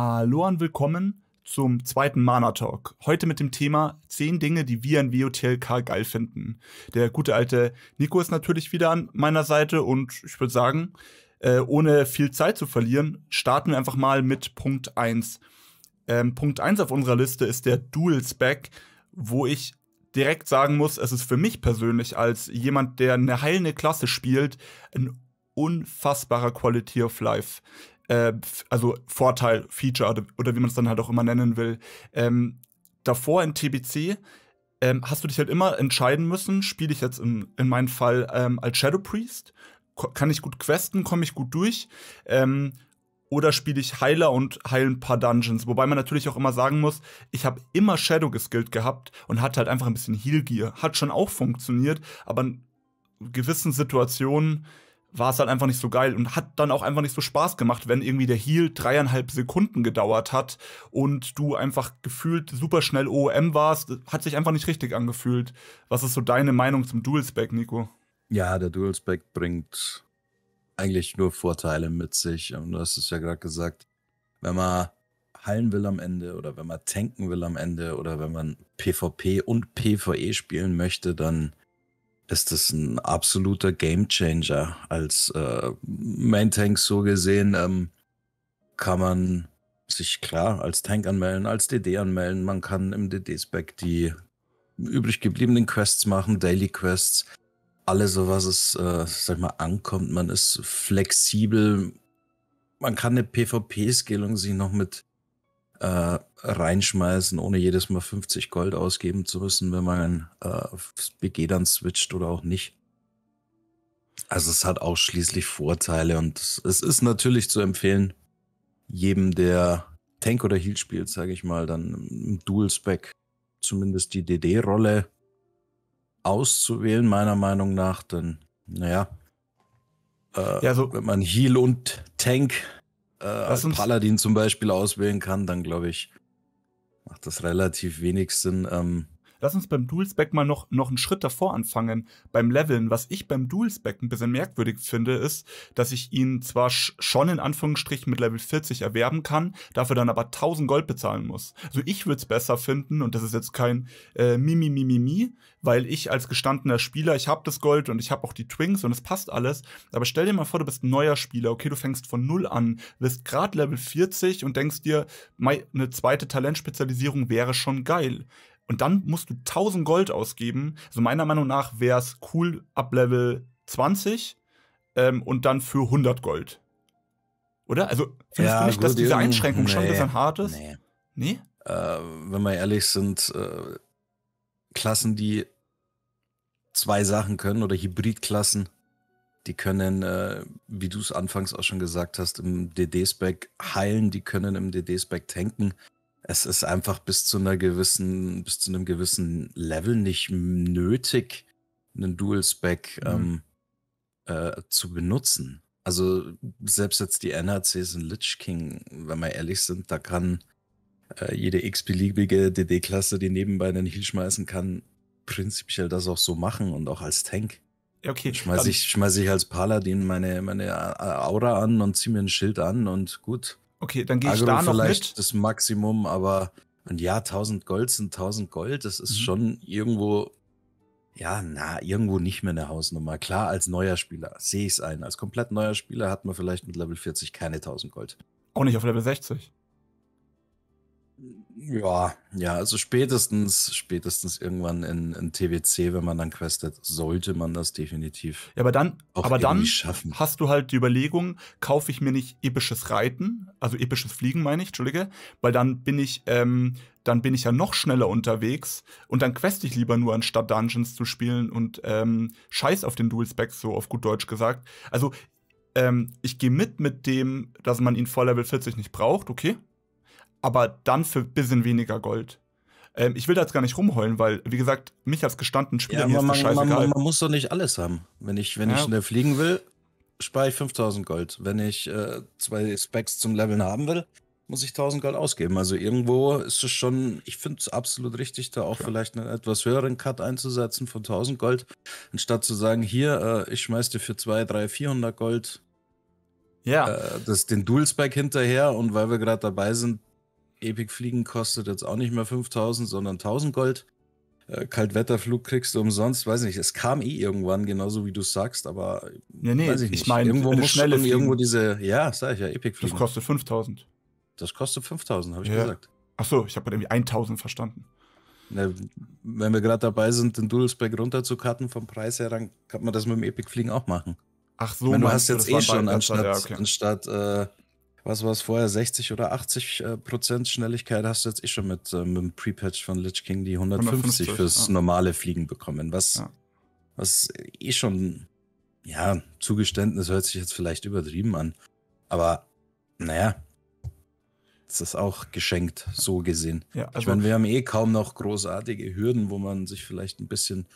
Hallo und willkommen zum zweiten Mana Talk. Heute mit dem Thema 10 Dinge, die wir an WOTLK geil finden. Der gute alte Nico ist natürlich wieder an meiner Seite und ich würde sagen, äh, ohne viel Zeit zu verlieren, starten wir einfach mal mit Punkt 1. Ähm, Punkt 1 auf unserer Liste ist der Dual Spec, wo ich direkt sagen muss, es ist für mich persönlich als jemand, der eine heilende Klasse spielt, ein unfassbarer Quality of Life äh, also Vorteil, Feature oder, oder wie man es dann halt auch immer nennen will. Ähm, davor in TBC ähm, hast du dich halt immer entscheiden müssen, spiele ich jetzt in, in meinem Fall ähm, als Shadow Priest, Ko kann ich gut questen, komme ich gut durch, ähm, oder spiele ich Heiler und heile ein paar Dungeons. Wobei man natürlich auch immer sagen muss, ich habe immer Shadow geskillt gehabt und hatte halt einfach ein bisschen Heal Gear. Hat schon auch funktioniert, aber in gewissen Situationen war es halt einfach nicht so geil und hat dann auch einfach nicht so Spaß gemacht, wenn irgendwie der Heal dreieinhalb Sekunden gedauert hat und du einfach gefühlt super schnell OM warst, hat sich einfach nicht richtig angefühlt. Was ist so deine Meinung zum Dual-Spec, Nico? Ja, der Dual-Spec bringt eigentlich nur Vorteile mit sich und du hast es ja gerade gesagt, wenn man heilen will am Ende oder wenn man tanken will am Ende oder wenn man PvP und PvE spielen möchte, dann ist das ein absoluter Game Changer. Als äh, Main Tank so gesehen ähm, kann man sich klar als Tank anmelden, als DD anmelden. Man kann im DD-Spec die übrig gebliebenen Quests machen, Daily Quests. Alles so, was es, äh, sag mal, ankommt. Man ist flexibel. Man kann eine pvp skillung sich noch mit äh, reinschmeißen, ohne jedes Mal 50 Gold ausgeben zu müssen, wenn man äh, aufs BG dann switcht oder auch nicht. Also es hat ausschließlich Vorteile und es, es ist natürlich zu empfehlen, jedem, der Tank oder Heal spielt, sage ich mal, dann im Dual-Spec zumindest die DD-Rolle auszuwählen, meiner Meinung nach, denn naja, äh, ja, so wenn man Heal und Tank äh, als Paladin zum Beispiel auswählen kann, dann glaube ich, macht das relativ wenig Sinn. Ähm, Lass uns beim Dual-Spec mal noch, noch einen Schritt davor anfangen, beim Leveln. Was ich beim Dual-Spec ein bisschen merkwürdig finde, ist, dass ich ihn zwar schon in Anführungsstrichen mit Level 40 erwerben kann, dafür dann aber 1000 Gold bezahlen muss. Also ich würde es besser finden, und das ist jetzt kein äh, mi, mi, mi, mi, mi weil ich als gestandener Spieler, ich habe das Gold und ich habe auch die Twings und es passt alles. Aber stell dir mal vor, du bist ein neuer Spieler, okay, du fängst von null an, wirst gerade Level 40 und denkst dir, eine zweite Talentspezialisierung wäre schon geil. Und dann musst du 1000 Gold ausgeben. Also meiner Meinung nach wäre es cool ab Level 20 ähm, und dann für 100 Gold. Oder? Also findest ja, du nicht, gut, dass diese Einschränkung nee, schon ein bisschen hart ist? Nee. nee? Äh, wenn wir ehrlich sind, äh, Klassen, die zwei Sachen können oder Hybridklassen, die können, äh, wie du es anfangs auch schon gesagt hast, im DD-Spec heilen, die können im DD-Spec tanken, es ist einfach bis zu einer gewissen, bis zu einem gewissen Level nicht nötig, einen Dual-Spec mhm. ähm, äh, zu benutzen. Also selbst jetzt die NHCs in Lich King, wenn wir ehrlich sind, da kann äh, jede x-beliebige DD-Klasse, die nebenbei einen Heal schmeißen kann, prinzipiell das auch so machen und auch als Tank. Okay. Schmeiße ich, schmeiß ich als Paladin meine, meine Aura an und ziehe mir ein Schild an und gut. Okay, dann gehe ich Agro da noch vielleicht mit. das Maximum, aber und ja, 1000 Gold sind 1000 Gold. Das ist mhm. schon irgendwo, ja, na, irgendwo nicht mehr eine Hausnummer. Klar, als neuer Spieler sehe ich es ein. Als komplett neuer Spieler hat man vielleicht mit Level 40 keine 1000 Gold. Auch nicht auf Level 60. Ja, ja, also spätestens, spätestens irgendwann in, in TWC, wenn man dann questet, sollte man das definitiv. Ja, aber dann, aber dann schaffen. hast du halt die Überlegung, kaufe ich mir nicht episches Reiten, also episches Fliegen meine ich, entschuldige, weil dann bin ich, ähm, dann bin ich ja noch schneller unterwegs und dann quest ich lieber nur anstatt Dungeons zu spielen und ähm, scheiß auf den Dual Specs, so auf gut Deutsch gesagt. Also ähm, ich gehe mit mit dem, dass man ihn vor Level 40 nicht braucht, okay? aber dann für ein bisschen weniger Gold. Ähm, ich will da jetzt gar nicht rumheulen, weil, wie gesagt, mich als gestanden Spieler ja, man, ist das scheißegal. Man, man, muss doch nicht alles haben. Wenn ich, wenn ja. ich schnell fliegen will, spare ich 5000 Gold. Wenn ich äh, zwei Specs zum Leveln haben will, muss ich 1000 Gold ausgeben. Also irgendwo ist es schon, ich finde es absolut richtig, da auch ja. vielleicht einen etwas höheren Cut einzusetzen von 1000 Gold, anstatt zu sagen, hier, äh, ich schmeiß dir für 2, 3, 400 Gold ja. Äh, das, den Dual-Spec hinterher und weil wir gerade dabei sind, Epic Fliegen kostet jetzt auch nicht mehr 5000, sondern 1000 Gold. Äh, Kaltwetterflug kriegst du umsonst, weiß nicht, es kam eh irgendwann, genauso wie du sagst, aber nee, nee, weiß ich nicht. Ich meine, irgendwo muss schnelle schon irgendwo diese, ja, sag ich ja, Epic Fliegen. Das kostet 5000. Das kostet 5000, habe ich ja. gesagt. Ach so, ich habe irgendwie 1000 verstanden. Na, wenn wir gerade dabei sind, den Doodlesback runterzukarten vom Preis her, dann kann man das mit dem Epic Fliegen auch machen. Ach so, ich meine, du hast jetzt eh schon anstatt, ja, okay. anstatt äh, was war es vorher, 60 oder 80 äh, Prozent Schnelligkeit hast du jetzt eh schon mit, äh, mit dem Pre-Patch von Lich King die 150, 150 fürs ja. normale Fliegen bekommen, was, ja. was eh schon, ja, Zugeständnis hört sich jetzt vielleicht übertrieben an, aber naja, ist das auch geschenkt, so gesehen. Ja, also ich meine, wir haben eh kaum noch großartige Hürden, wo man sich vielleicht ein bisschen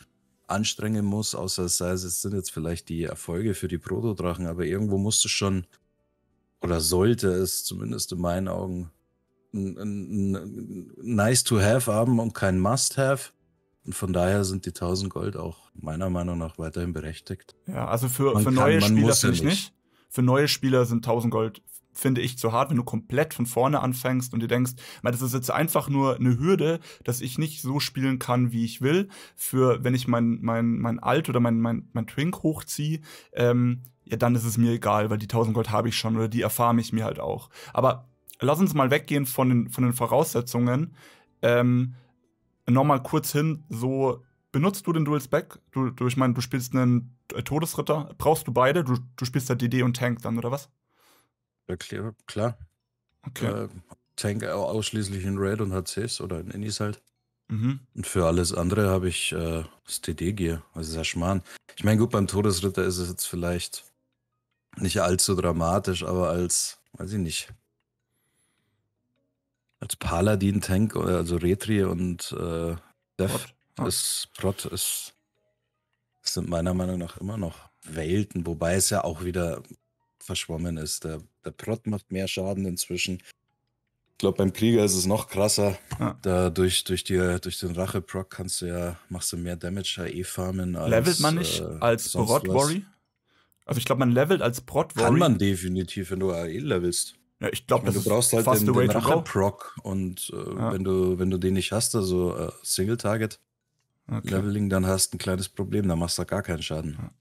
anstrengen muss, außer es sei es, sind jetzt vielleicht die Erfolge für die Protodrachen, aber irgendwo musst du schon oder sollte es zumindest in meinen Augen ein, ein, ein nice to have haben und kein must have. Und von daher sind die 1000 Gold auch meiner Meinung nach weiterhin berechtigt. Ja, also für, man für neue Spieler finde ich nicht. Für neue Spieler sind 1000 Gold, finde ich, zu hart, wenn du komplett von vorne anfängst und dir denkst, das ist jetzt einfach nur eine Hürde, dass ich nicht so spielen kann, wie ich will. Für, wenn ich mein, mein, mein Alt oder mein, mein, mein Twink hochziehe, ähm, ja, dann ist es mir egal, weil die 1000 Gold habe ich schon oder die erfahre ich mir halt auch. Aber lass uns mal weggehen von den, von den Voraussetzungen. Ähm, Nochmal kurz hin, so benutzt du den Dual Spec? Du, du, ich meine, du spielst einen Todesritter. Brauchst du beide? Du, du spielst da halt DD und Tank dann, oder was? Ja, klar. klar. Okay. Äh, Tank ausschließlich in Red und HCs oder in Innis halt. Mhm. Und für alles andere habe ich äh, das DD-Gear, also sehr schmarrn. Ich meine, gut, beim Todesritter ist es jetzt vielleicht nicht allzu dramatisch, aber als, weiß ich nicht, als Paladin-Tank, also Retri und äh, Death oh. ist Prot ist sind meiner Meinung nach immer noch Welten, wobei es ja auch wieder verschwommen ist. Der, der Prot macht mehr Schaden inzwischen. Ich glaube, beim Krieger ist es noch krasser. Ah. Da durch, durch, die, durch den Rache-Proc kannst du ja, machst du mehr Damage, HE farmen als. Levelt man nicht äh, als prot Worry? Also ich glaube, man levelt als Prot Warrior. Kann man definitiv, wenn du AE levelst. Ja, ich glaube, das du brauchst halt fast den, den Rache-Proc und äh, ja. wenn, du, wenn du den nicht hast, also äh, Single-Target okay. Leveling, dann hast du ein kleines Problem, dann machst du gar keinen Schaden. Ja.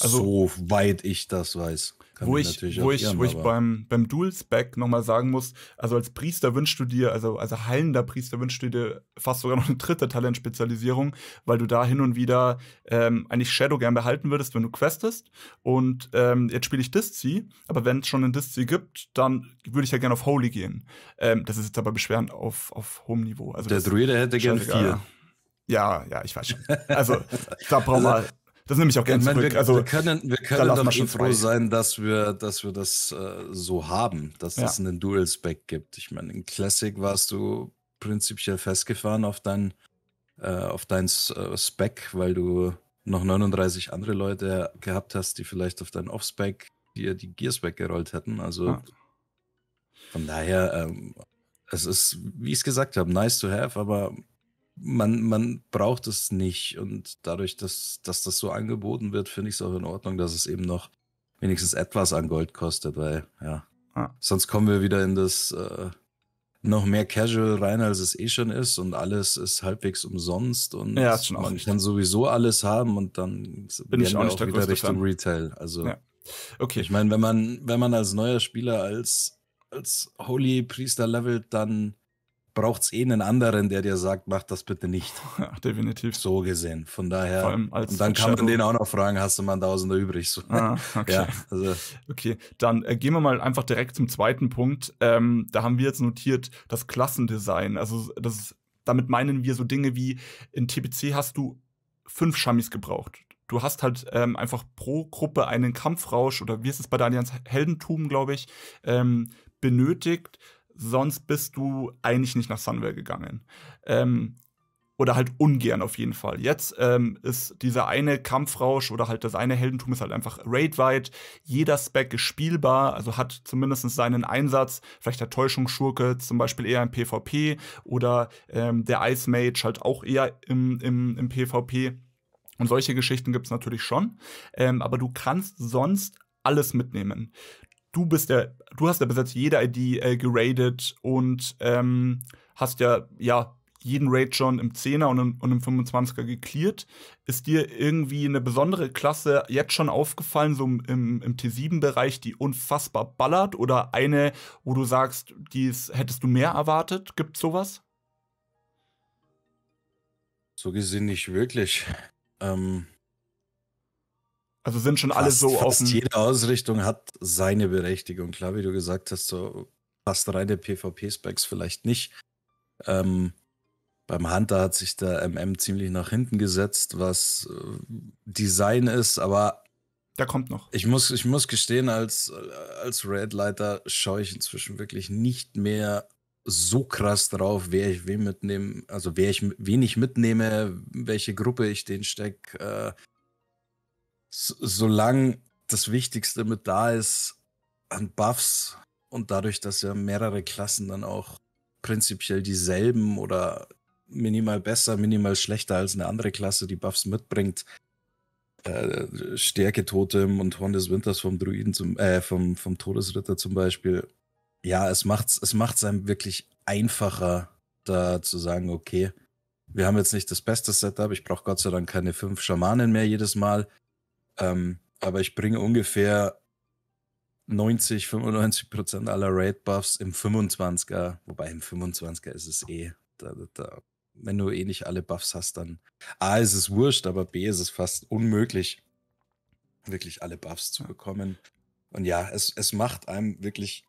Also, so weit ich das weiß. Kann wo ich, wo ich, wo ich beim, beim Dual-Spec nochmal sagen muss, also als Priester wünschst du dir, also als heilender Priester wünschst du dir fast sogar noch eine dritte Talentspezialisierung, weil du da hin und wieder ähm, eigentlich Shadow gern behalten würdest, wenn du questest. Und ähm, jetzt spiele ich Diszi, aber wenn es schon einen Diszi gibt, dann würde ich ja gerne auf Holy gehen. Ähm, das ist jetzt aber beschwerend auf, auf hohem Niveau. Also Der Druide hätte gern vier. Ja, ja, ich weiß schon. Also, da brauchen wir. Also, das nehme ich auch gerne ja, zurück. Wir, also, wir können, wir können doch schon eh froh sein, dass wir, dass wir das äh, so haben, dass ja. es einen Dual-Spec gibt. Ich meine, in Classic warst du prinzipiell festgefahren auf dein, äh, auf dein äh, Spec, weil du noch 39 andere Leute gehabt hast, die vielleicht auf dein Off-Spec dir die Gears weggerollt hätten. Also ja. von daher, ähm, es ist, wie ich es gesagt habe, nice to have, aber man, man braucht es nicht. Und dadurch, dass, dass das so angeboten wird, finde ich es auch in Ordnung, dass es eben noch wenigstens etwas an Gold kostet, weil, ja. Ah. Sonst kommen wir wieder in das äh, noch mehr Casual rein, als es eh schon ist und alles ist halbwegs umsonst und ja, man richtig. kann sowieso alles haben und dann bin ich auch, nicht auch wieder Richtung Retail. Also, ja. okay. Ich meine, wenn man, wenn man als neuer Spieler als, als Holy Priester levelt, dann braucht es eh einen anderen, der dir sagt, mach das bitte nicht. Ja, definitiv. So gesehen. Von daher. Vor allem als und dann kann man den auch noch fragen, hast du mal einen Tausender übrig? So. Ah, okay. Ja, also. okay, dann äh, gehen wir mal einfach direkt zum zweiten Punkt. Ähm, da haben wir jetzt notiert, das Klassendesign. Also das, damit meinen wir so Dinge wie, in TPC hast du fünf Shammis gebraucht du hast halt ähm, einfach pro Gruppe einen Kampfrausch oder wie ist es bei Daniels Heldentum, glaube ich, ähm, benötigt, sonst bist du eigentlich nicht nach Sunwell gegangen. Ähm, oder halt ungern auf jeden Fall. Jetzt ähm, ist dieser eine Kampfrausch oder halt das eine Heldentum ist halt einfach raidweit. Jeder Spec ist spielbar, also hat zumindest seinen Einsatz. Vielleicht der Täuschungsschurke zum Beispiel eher im PvP oder ähm, der Ice Mage halt auch eher im, im, im PvP. Und solche Geschichten gibt es natürlich schon. Ähm, aber du kannst sonst alles mitnehmen du bist der, du hast ja bis jetzt jede ID äh, geradet und ähm, hast ja, ja, jeden Raid schon im 10er und im, und im 25er gecleared. Ist dir irgendwie eine besondere Klasse jetzt schon aufgefallen, so im, im T7-Bereich, die unfassbar ballert oder eine, wo du sagst, dies hättest du mehr erwartet? Gibt's sowas? So gesehen nicht wirklich. Ähm, also sind schon fast, alle so offen. Jede Ausrichtung hat seine Berechtigung. Klar, wie du gesagt hast, so fast reine PvP-Specs vielleicht nicht. Ähm, beim Hunter hat sich der MM ziemlich nach hinten gesetzt, was äh, Design ist, aber. Da kommt noch. Ich muss, ich muss gestehen, als, als Red leiter schaue ich inzwischen wirklich nicht mehr so krass drauf, wer ich wen mitnehme, also wer ich wen ich mitnehme, welche Gruppe ich den stecke. Äh, solange das Wichtigste mit da ist an Buffs und dadurch, dass ja mehrere Klassen dann auch prinzipiell dieselben oder minimal besser, minimal schlechter als eine andere Klasse die Buffs mitbringt, äh, Stärke-Totem und Horn des Winters vom Druiden zum, äh, vom, vom Todesritter zum Beispiel. Ja, es macht es macht's einem wirklich einfacher, da zu sagen, okay, wir haben jetzt nicht das beste Setup, ich brauche Gott sei Dank keine fünf Schamanen mehr jedes Mal. Ähm, aber ich bringe ungefähr 90, 95 Prozent aller Raid Buffs im 25er, wobei im 25er ist es eh, da, da, wenn du eh nicht alle Buffs hast, dann A ist es wurscht, aber B ist es fast unmöglich, wirklich alle Buffs zu bekommen. Und ja, es, es macht einem wirklich,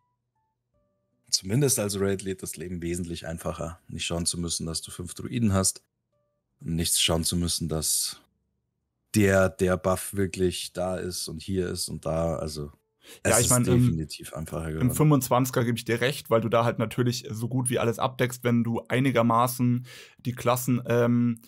zumindest als Raid Lead, das Leben wesentlich einfacher. Nicht schauen zu müssen, dass du fünf Druiden hast. Nichts schauen zu müssen, dass der, der Buff wirklich da ist und hier ist und da. Also es ja, ich meine, definitiv einfacher geworden. Im 25er gebe ich dir recht, weil du da halt natürlich so gut wie alles abdeckst, wenn du einigermaßen die Klassen ähm,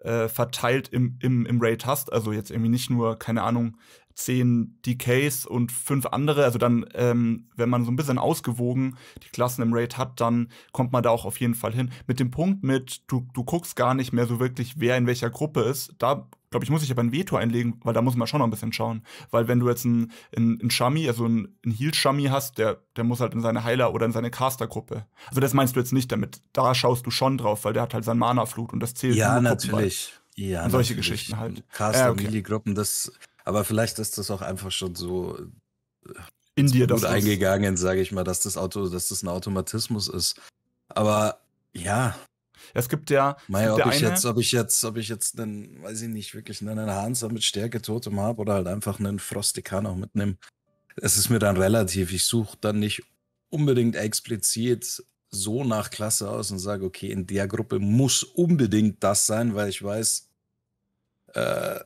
äh, verteilt im, im, im Raid hast. Also jetzt irgendwie nicht nur, keine Ahnung, 10 DKs und 5 andere. Also dann, ähm, wenn man so ein bisschen ausgewogen die Klassen im Raid hat, dann kommt man da auch auf jeden Fall hin. Mit dem Punkt mit, du, du guckst gar nicht mehr so wirklich, wer in welcher Gruppe ist, da glaube ich, muss ich aber ein Veto einlegen, weil da muss man schon noch ein bisschen schauen. Weil wenn du jetzt einen, einen, Shami, also einen, Heal-Shami hast, der, der muss halt in seine Heiler oder in seine Caster-Gruppe. Also das meinst du jetzt nicht damit. Da schaust du schon drauf, weil der hat halt sein Mana-Flut und das zählt. Ja, natürlich. Ja, und solche natürlich. Geschichten halt. Caster, äh, okay. gruppen das, aber vielleicht ist das auch einfach schon so äh, in dir gut das eingegangen, sage ich mal, dass das Auto, dass das ein Automatismus ist. Aber ja, es gibt ja. Mei, ob, ich jetzt, ob ich jetzt, ob ich jetzt einen, weiß ich nicht, wirklich einen Hanser mit Stärke Totem habe oder halt einfach einen Frostikan auch mitnehme. Es ist mir dann relativ. Ich suche dann nicht unbedingt explizit so nach Klasse aus und sage, okay, in der Gruppe muss unbedingt das sein, weil ich weiß, äh,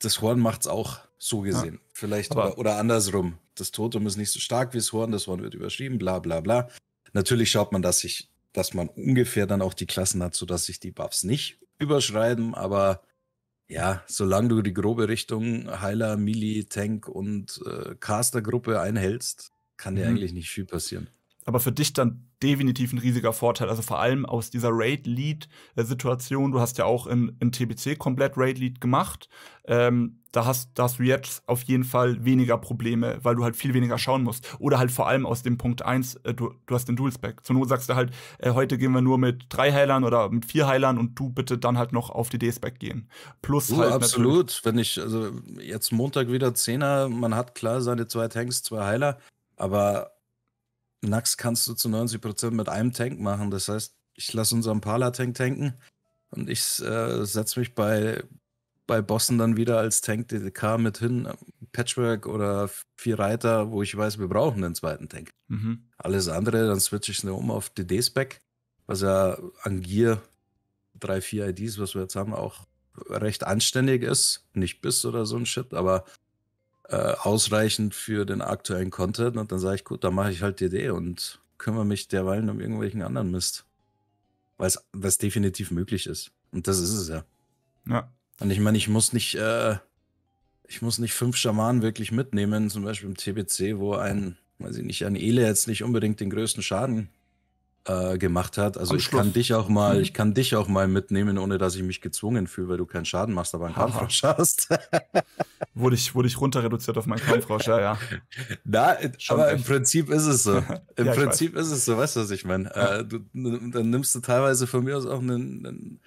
das Horn macht es auch so gesehen. Ja. Vielleicht oder, oder, andersrum. Das Totem ist nicht so stark wie das Horn, das Horn wird überschrieben, bla bla bla. Natürlich schaut man, dass ich dass man ungefähr dann auch die Klassen hat, sodass sich die Buffs nicht überschreiben, aber ja, solange du die grobe Richtung Heiler, Melee, Tank und äh, Caster-Gruppe einhältst, kann dir mhm. eigentlich nicht viel passieren aber für dich dann definitiv ein riesiger Vorteil. Also vor allem aus dieser Raid-Lead-Situation. Du hast ja auch in, in TBC komplett Raid-Lead gemacht. Ähm, da, hast, da hast du jetzt auf jeden Fall weniger Probleme, weil du halt viel weniger schauen musst. Oder halt vor allem aus dem Punkt 1, äh, du, du hast den Dual-Spec. Zur Not sagst du halt, äh, heute gehen wir nur mit drei Heilern oder mit vier Heilern und du bitte dann halt noch auf die D-Spec gehen. Plus oh, halt absolut. Wenn ich, also jetzt Montag wieder Zehner, man hat klar seine zwei Tanks, zwei Heiler, aber Nax kannst du zu 90% mit einem Tank machen. Das heißt, ich lasse unseren Pala-Tank tanken und ich äh, setze mich bei, bei Bossen dann wieder als Tank DDK mit hin. Patchwork oder vier Reiter, wo ich weiß, wir brauchen den zweiten Tank. Mhm. Alles andere, dann switche ich es um auf DD-Spec, was ja an Gear 3, 4 IDs, was wir jetzt haben, auch recht anständig ist. Nicht bis oder so ein Shit, aber äh, ausreichend für den aktuellen Content. Und dann sage ich, gut, dann mache ich halt die Idee und kümmere mich derweilen um irgendwelchen anderen Mist. Weil es definitiv möglich ist. Und das ist es ja. Ja. Und ich meine, ich muss nicht, äh, ich muss nicht fünf Schamanen wirklich mitnehmen, zum Beispiel im TBC, wo ein, weiß ich nicht, ein Ele jetzt nicht unbedingt den größten Schaden äh, gemacht hat. Also ich kann dich auch mal, mhm. ich kann dich auch mal mitnehmen, ohne dass ich mich gezwungen fühle, weil du keinen Schaden machst, aber einen Kampfrausch hast. wurde ich, wurde ich runter reduziert auf meinen Kampfrausch, ja, ja. Na, Schon aber echt. im Prinzip ist es so. Im ja, Prinzip ist es so, weißt du, was ich meine? Äh, du, dann nimmst du teilweise von mir aus auch einen, einen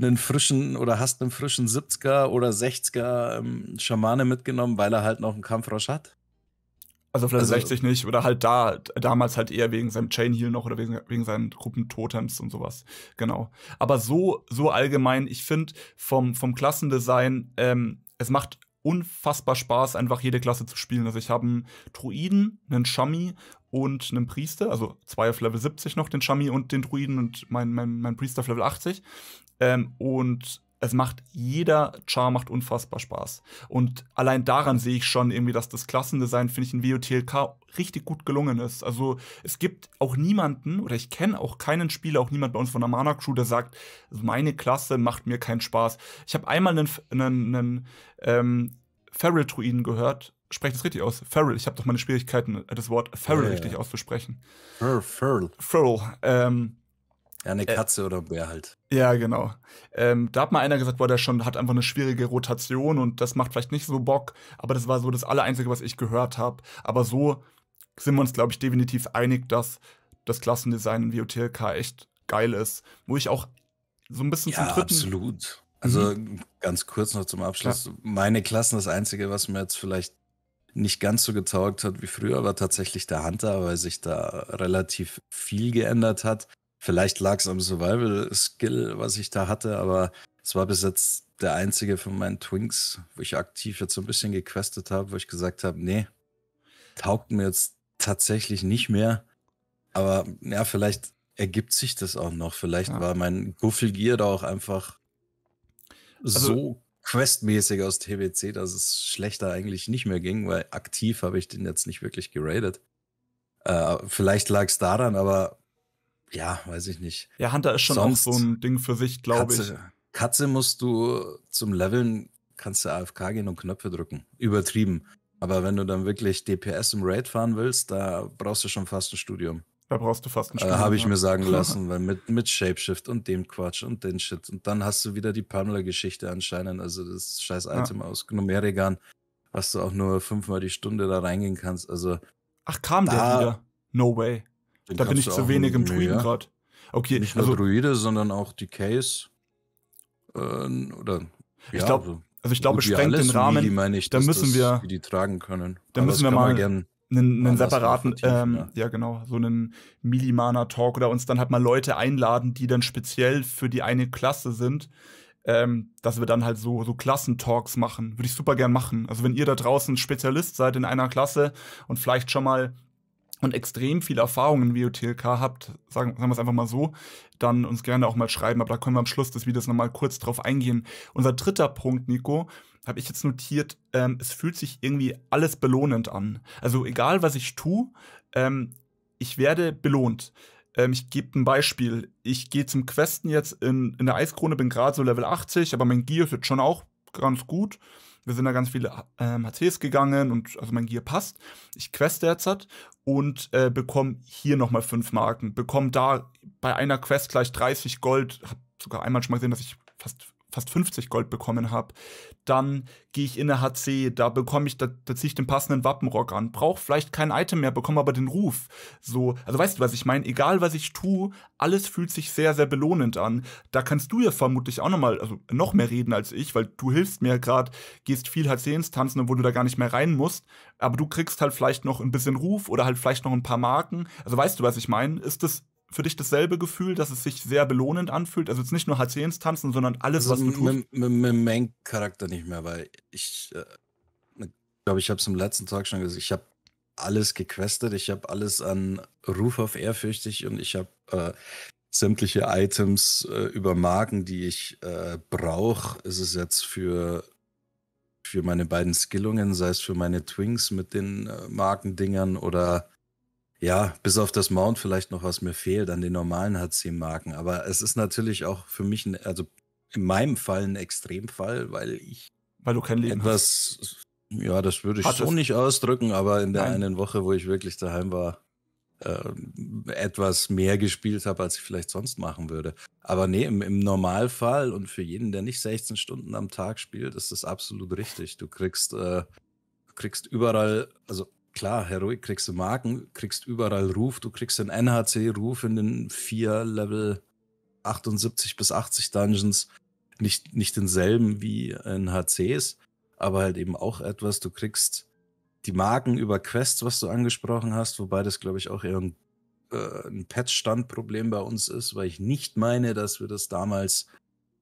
einen frischen oder hast einen frischen 70er oder 60er ähm, Schamane mitgenommen, weil er halt noch einen Kampfrosch hat. Also vielleicht also, 60 nicht. Oder halt da, damals halt eher wegen seinem Chain Heal noch oder wegen, wegen seinen Totems und sowas. Genau. Aber so, so allgemein, ich finde vom, vom Klassendesign, ähm, es macht unfassbar Spaß, einfach jede Klasse zu spielen. Also ich habe einen Druiden, einen Shami und einen Priester, also zwei auf Level 70 noch, den Shami und den Druiden und mein, mein, mein Priester auf Level 80. Ähm, und es macht jeder Char macht unfassbar Spaß. Und allein daran sehe ich schon irgendwie, dass das Klassendesign, finde ich, in WOTLK richtig gut gelungen ist. Also es gibt auch niemanden, oder ich kenne auch keinen Spieler, auch niemand bei uns von der Mana Crew, der sagt, meine Klasse macht mir keinen Spaß. Ich habe einmal einen, einen, einen ähm, Feral-Druiden gehört. Spreche das richtig aus? Feral. Ich habe doch meine Schwierigkeiten, äh, das Wort Feral oh, ja. richtig auszusprechen. Feral. Feral. Ähm, ja, eine Katze äh, oder ein Bär halt. Ja, genau. Ähm, da hat mal einer gesagt, boah, der schon hat einfach eine schwierige Rotation und das macht vielleicht nicht so Bock, aber das war so das Allereinzige, was ich gehört habe. Aber so sind wir uns, glaube ich, definitiv einig, dass das Klassendesign in WOTLK echt geil ist. Wo ich auch so ein bisschen ja, zum dritten. Absolut. Also mhm. ganz kurz noch zum Abschluss. Ja. Meine Klassen, das Einzige, was mir jetzt vielleicht nicht ganz so getaugt hat wie früher, war tatsächlich der Hunter, weil sich da relativ viel geändert hat. Vielleicht lag es am Survival-Skill, was ich da hatte, aber es war bis jetzt der einzige von meinen Twinks, wo ich aktiv jetzt so ein bisschen gequestet habe, wo ich gesagt habe, nee, taugt mir jetzt tatsächlich nicht mehr. Aber ja, vielleicht ergibt sich das auch noch. Vielleicht ja. war mein Guffelgier da auch einfach also, so questmäßig aus TBC, dass es schlechter eigentlich nicht mehr ging, weil aktiv habe ich den jetzt nicht wirklich geradet. Äh, vielleicht lag es daran, aber ja, weiß ich nicht. Ja, Hunter ist schon Sonst auch so ein Ding für sich, glaube ich. Katze musst du zum Leveln, kannst du AFK gehen und Knöpfe drücken. Übertrieben. Aber wenn du dann wirklich DPS im Raid fahren willst, da brauchst du schon fast ein Studium. Da brauchst du fast ein äh, Studium. Äh, Habe ich mir sagen lassen, weil mit, mit Shapeshift und dem Quatsch und den Shit. Und dann hast du wieder die Pamela-Geschichte anscheinend, also das scheiß Item ja. aus Gnomerigan, was du auch nur fünfmal die Stunde da reingehen kannst. Also. Ach, kam der wieder? No way. Den da bin ich zu wenig im Tweeten ja. gerade. Okay, nicht nur also, Druide, sondern auch Decays. Äh, oder, ich ja, glaube, also, also, ich glaube, sprengt den Rahmen. Die, meine ich, da müssen das, wir, die tragen können. Da müssen wir mal einen, einen separaten, ähm, ja. ja. genau, so einen Milimana-Talk oder uns dann halt mal Leute einladen, die dann speziell für die eine Klasse sind, ähm, dass wir dann halt so, so Klassentalks machen. Würde ich super gern machen. Also wenn ihr da draußen Spezialist seid in einer Klasse und vielleicht schon mal und extrem viel Erfahrung in WOTLK habt, sagen, sagen wir es einfach mal so, dann uns gerne auch mal schreiben. Aber da können wir am Schluss des Videos nochmal kurz drauf eingehen. Unser dritter Punkt, Nico, habe ich jetzt notiert, ähm, es fühlt sich irgendwie alles belohnend an. Also egal, was ich tue, ähm, ich werde belohnt. Ähm, ich gebe ein Beispiel. Ich gehe zum Questen jetzt in, in der Eiskrone, bin gerade so Level 80, aber mein Gear ist jetzt schon auch ganz gut. Wir sind da ganz viele ähm, HCs gegangen und also mein Gear passt. Ich queste derzeit und äh, bekomme hier nochmal fünf Marken. Bekomme da bei einer Quest gleich 30 Gold. Hab sogar einmal schon mal gesehen, dass ich fast fast 50 Gold bekommen habe, dann gehe ich in eine HC, da bekomme ich, da, da ziehe ich den passenden Wappenrock an, brauche vielleicht kein Item mehr, bekomme aber den Ruf. So, also weißt du, was ich meine? Egal, was ich tue, alles fühlt sich sehr, sehr belohnend an. Da kannst du ja vermutlich auch nochmal, also noch mehr reden als ich, weil du hilfst mir gerade, gehst viel HC-Instanzen, obwohl du da gar nicht mehr rein musst, aber du kriegst halt vielleicht noch ein bisschen Ruf oder halt vielleicht noch ein paar Marken. Also weißt du, was ich meine? Ist das für dich dasselbe Gefühl, dass es sich sehr belohnend anfühlt? Also jetzt nicht nur HC-Instanzen, sondern alles, also was du tust? Mit meinem Charakter nicht mehr, weil ich äh, glaube, ich habe es im letzten Tag schon gesagt, ich habe alles gequestet, ich habe alles an Ruf auf ehrfürchtig und ich habe äh, sämtliche Items äh, über Marken, die ich äh, brauche. Ist es jetzt für, für meine beiden Skillungen, sei es für meine Twinks mit den äh, Markendingern oder ja, bis auf das Mount vielleicht noch, was mir fehlt an den normalen HC-Marken. Aber es ist natürlich auch für mich, ein, also in meinem Fall ein Extremfall, weil ich. Weil du kein Leben etwas, hast. Ja, das würde ich Hat so nicht ausdrücken, aber in der Nein. einen Woche, wo ich wirklich daheim war, äh, etwas mehr gespielt habe, als ich vielleicht sonst machen würde. Aber nee, im, im Normalfall und für jeden, der nicht 16 Stunden am Tag spielt, ist das absolut richtig. Du kriegst, äh, du kriegst überall, also klar, Heroic kriegst du Marken, kriegst überall Ruf, du kriegst den NHC-Ruf in den vier Level 78 bis 80 Dungeons. Nicht, nicht denselben wie in HCs, aber halt eben auch etwas, du kriegst die Marken über Quests, was du angesprochen hast, wobei das, glaube ich, auch eher ein, äh, ein patch standproblem bei uns ist, weil ich nicht meine, dass wir das damals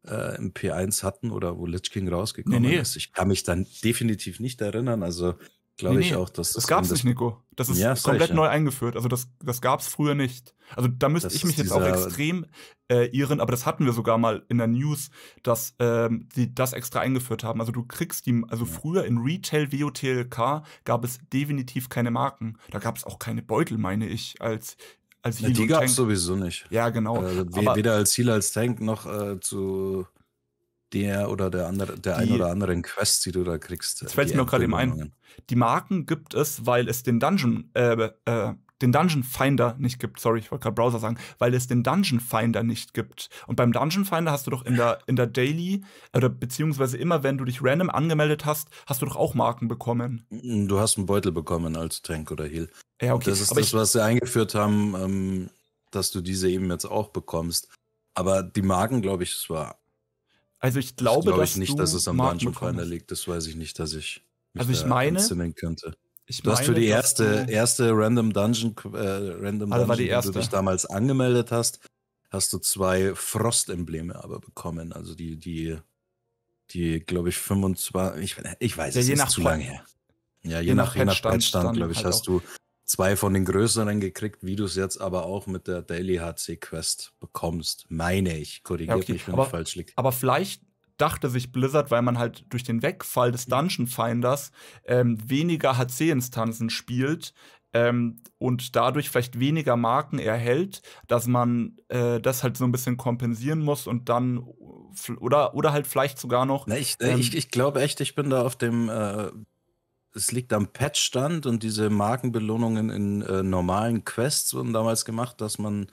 äh, im P1 hatten oder wo Lich King rausgekommen nee, nee. ist. Ich kann mich dann definitiv nicht erinnern. Also Glaube nee, ich auch, dass das. Das gab's das nicht, Nico. Das ist ja, komplett ich, neu eingeführt. Also das, das es früher nicht. Also da müsste ich mich jetzt auch extrem äh, irren, aber das hatten wir sogar mal in der News, dass ähm, die das extra eingeführt haben. Also du kriegst die, also ja. früher in Retail WOTLK gab es definitiv keine Marken. Da gab es auch keine Beutel, meine ich, als als ja, Die gab es sowieso nicht. Ja, genau. Äh, weder als Heal als Tank noch äh, zu der oder der andere, der die, ein oder anderen Quest, die du da kriegst. Das fällt mir auch gerade eben ein. Die Marken gibt es, weil es den Dungeon, äh, äh, den Dungeon Finder nicht gibt. Sorry, ich wollte gerade Browser sagen, weil es den Dungeon Finder nicht gibt. Und beim Dungeon Finder hast du doch in der, in der Daily, oder beziehungsweise immer, wenn du dich random angemeldet hast, hast du doch auch Marken bekommen. Mm, du hast einen Beutel bekommen als Tank oder Heal. Ja, okay. Das ist Aber das, was sie eingeführt haben, ähm, dass du diese eben jetzt auch bekommst. Aber die Marken, glaube ich, es war also ich glaube, das glaub ich nicht, dass es am Banjo-Feiner liegt. Das weiß ich nicht, dass ich mich also ich da meine, entsinnen könnte. Ich du meine, hast für die erste, erste Random Dungeon, äh, Random also Dungeon, die erste. du dich damals angemeldet hast, hast du zwei Frost-Embleme aber bekommen. Also die, die, die, glaube ich, 25, ich, ich weiß ja, es je ist nach zu lange her. Ja, je, je nach, nach, Stand, glaube ich, halt hast auch. du zwei von den größeren gekriegt, wie du es jetzt aber auch mit der Daily HC Quest bekommst, meine ich. Korrigiert okay. mich, wenn aber, ich falsch liege. Aber vielleicht dachte sich Blizzard, weil man halt durch den Wegfall des Dungeon Finders ähm, weniger HC-Instanzen spielt, ähm, und dadurch vielleicht weniger Marken erhält, dass man äh, das halt so ein bisschen kompensieren muss und dann äh, oder, oder halt vielleicht sogar noch. Na, ich ähm, ich, ich glaube echt, ich bin da auf dem äh, es liegt am Patchstand und diese Markenbelohnungen in äh, normalen Quests wurden damals gemacht, dass man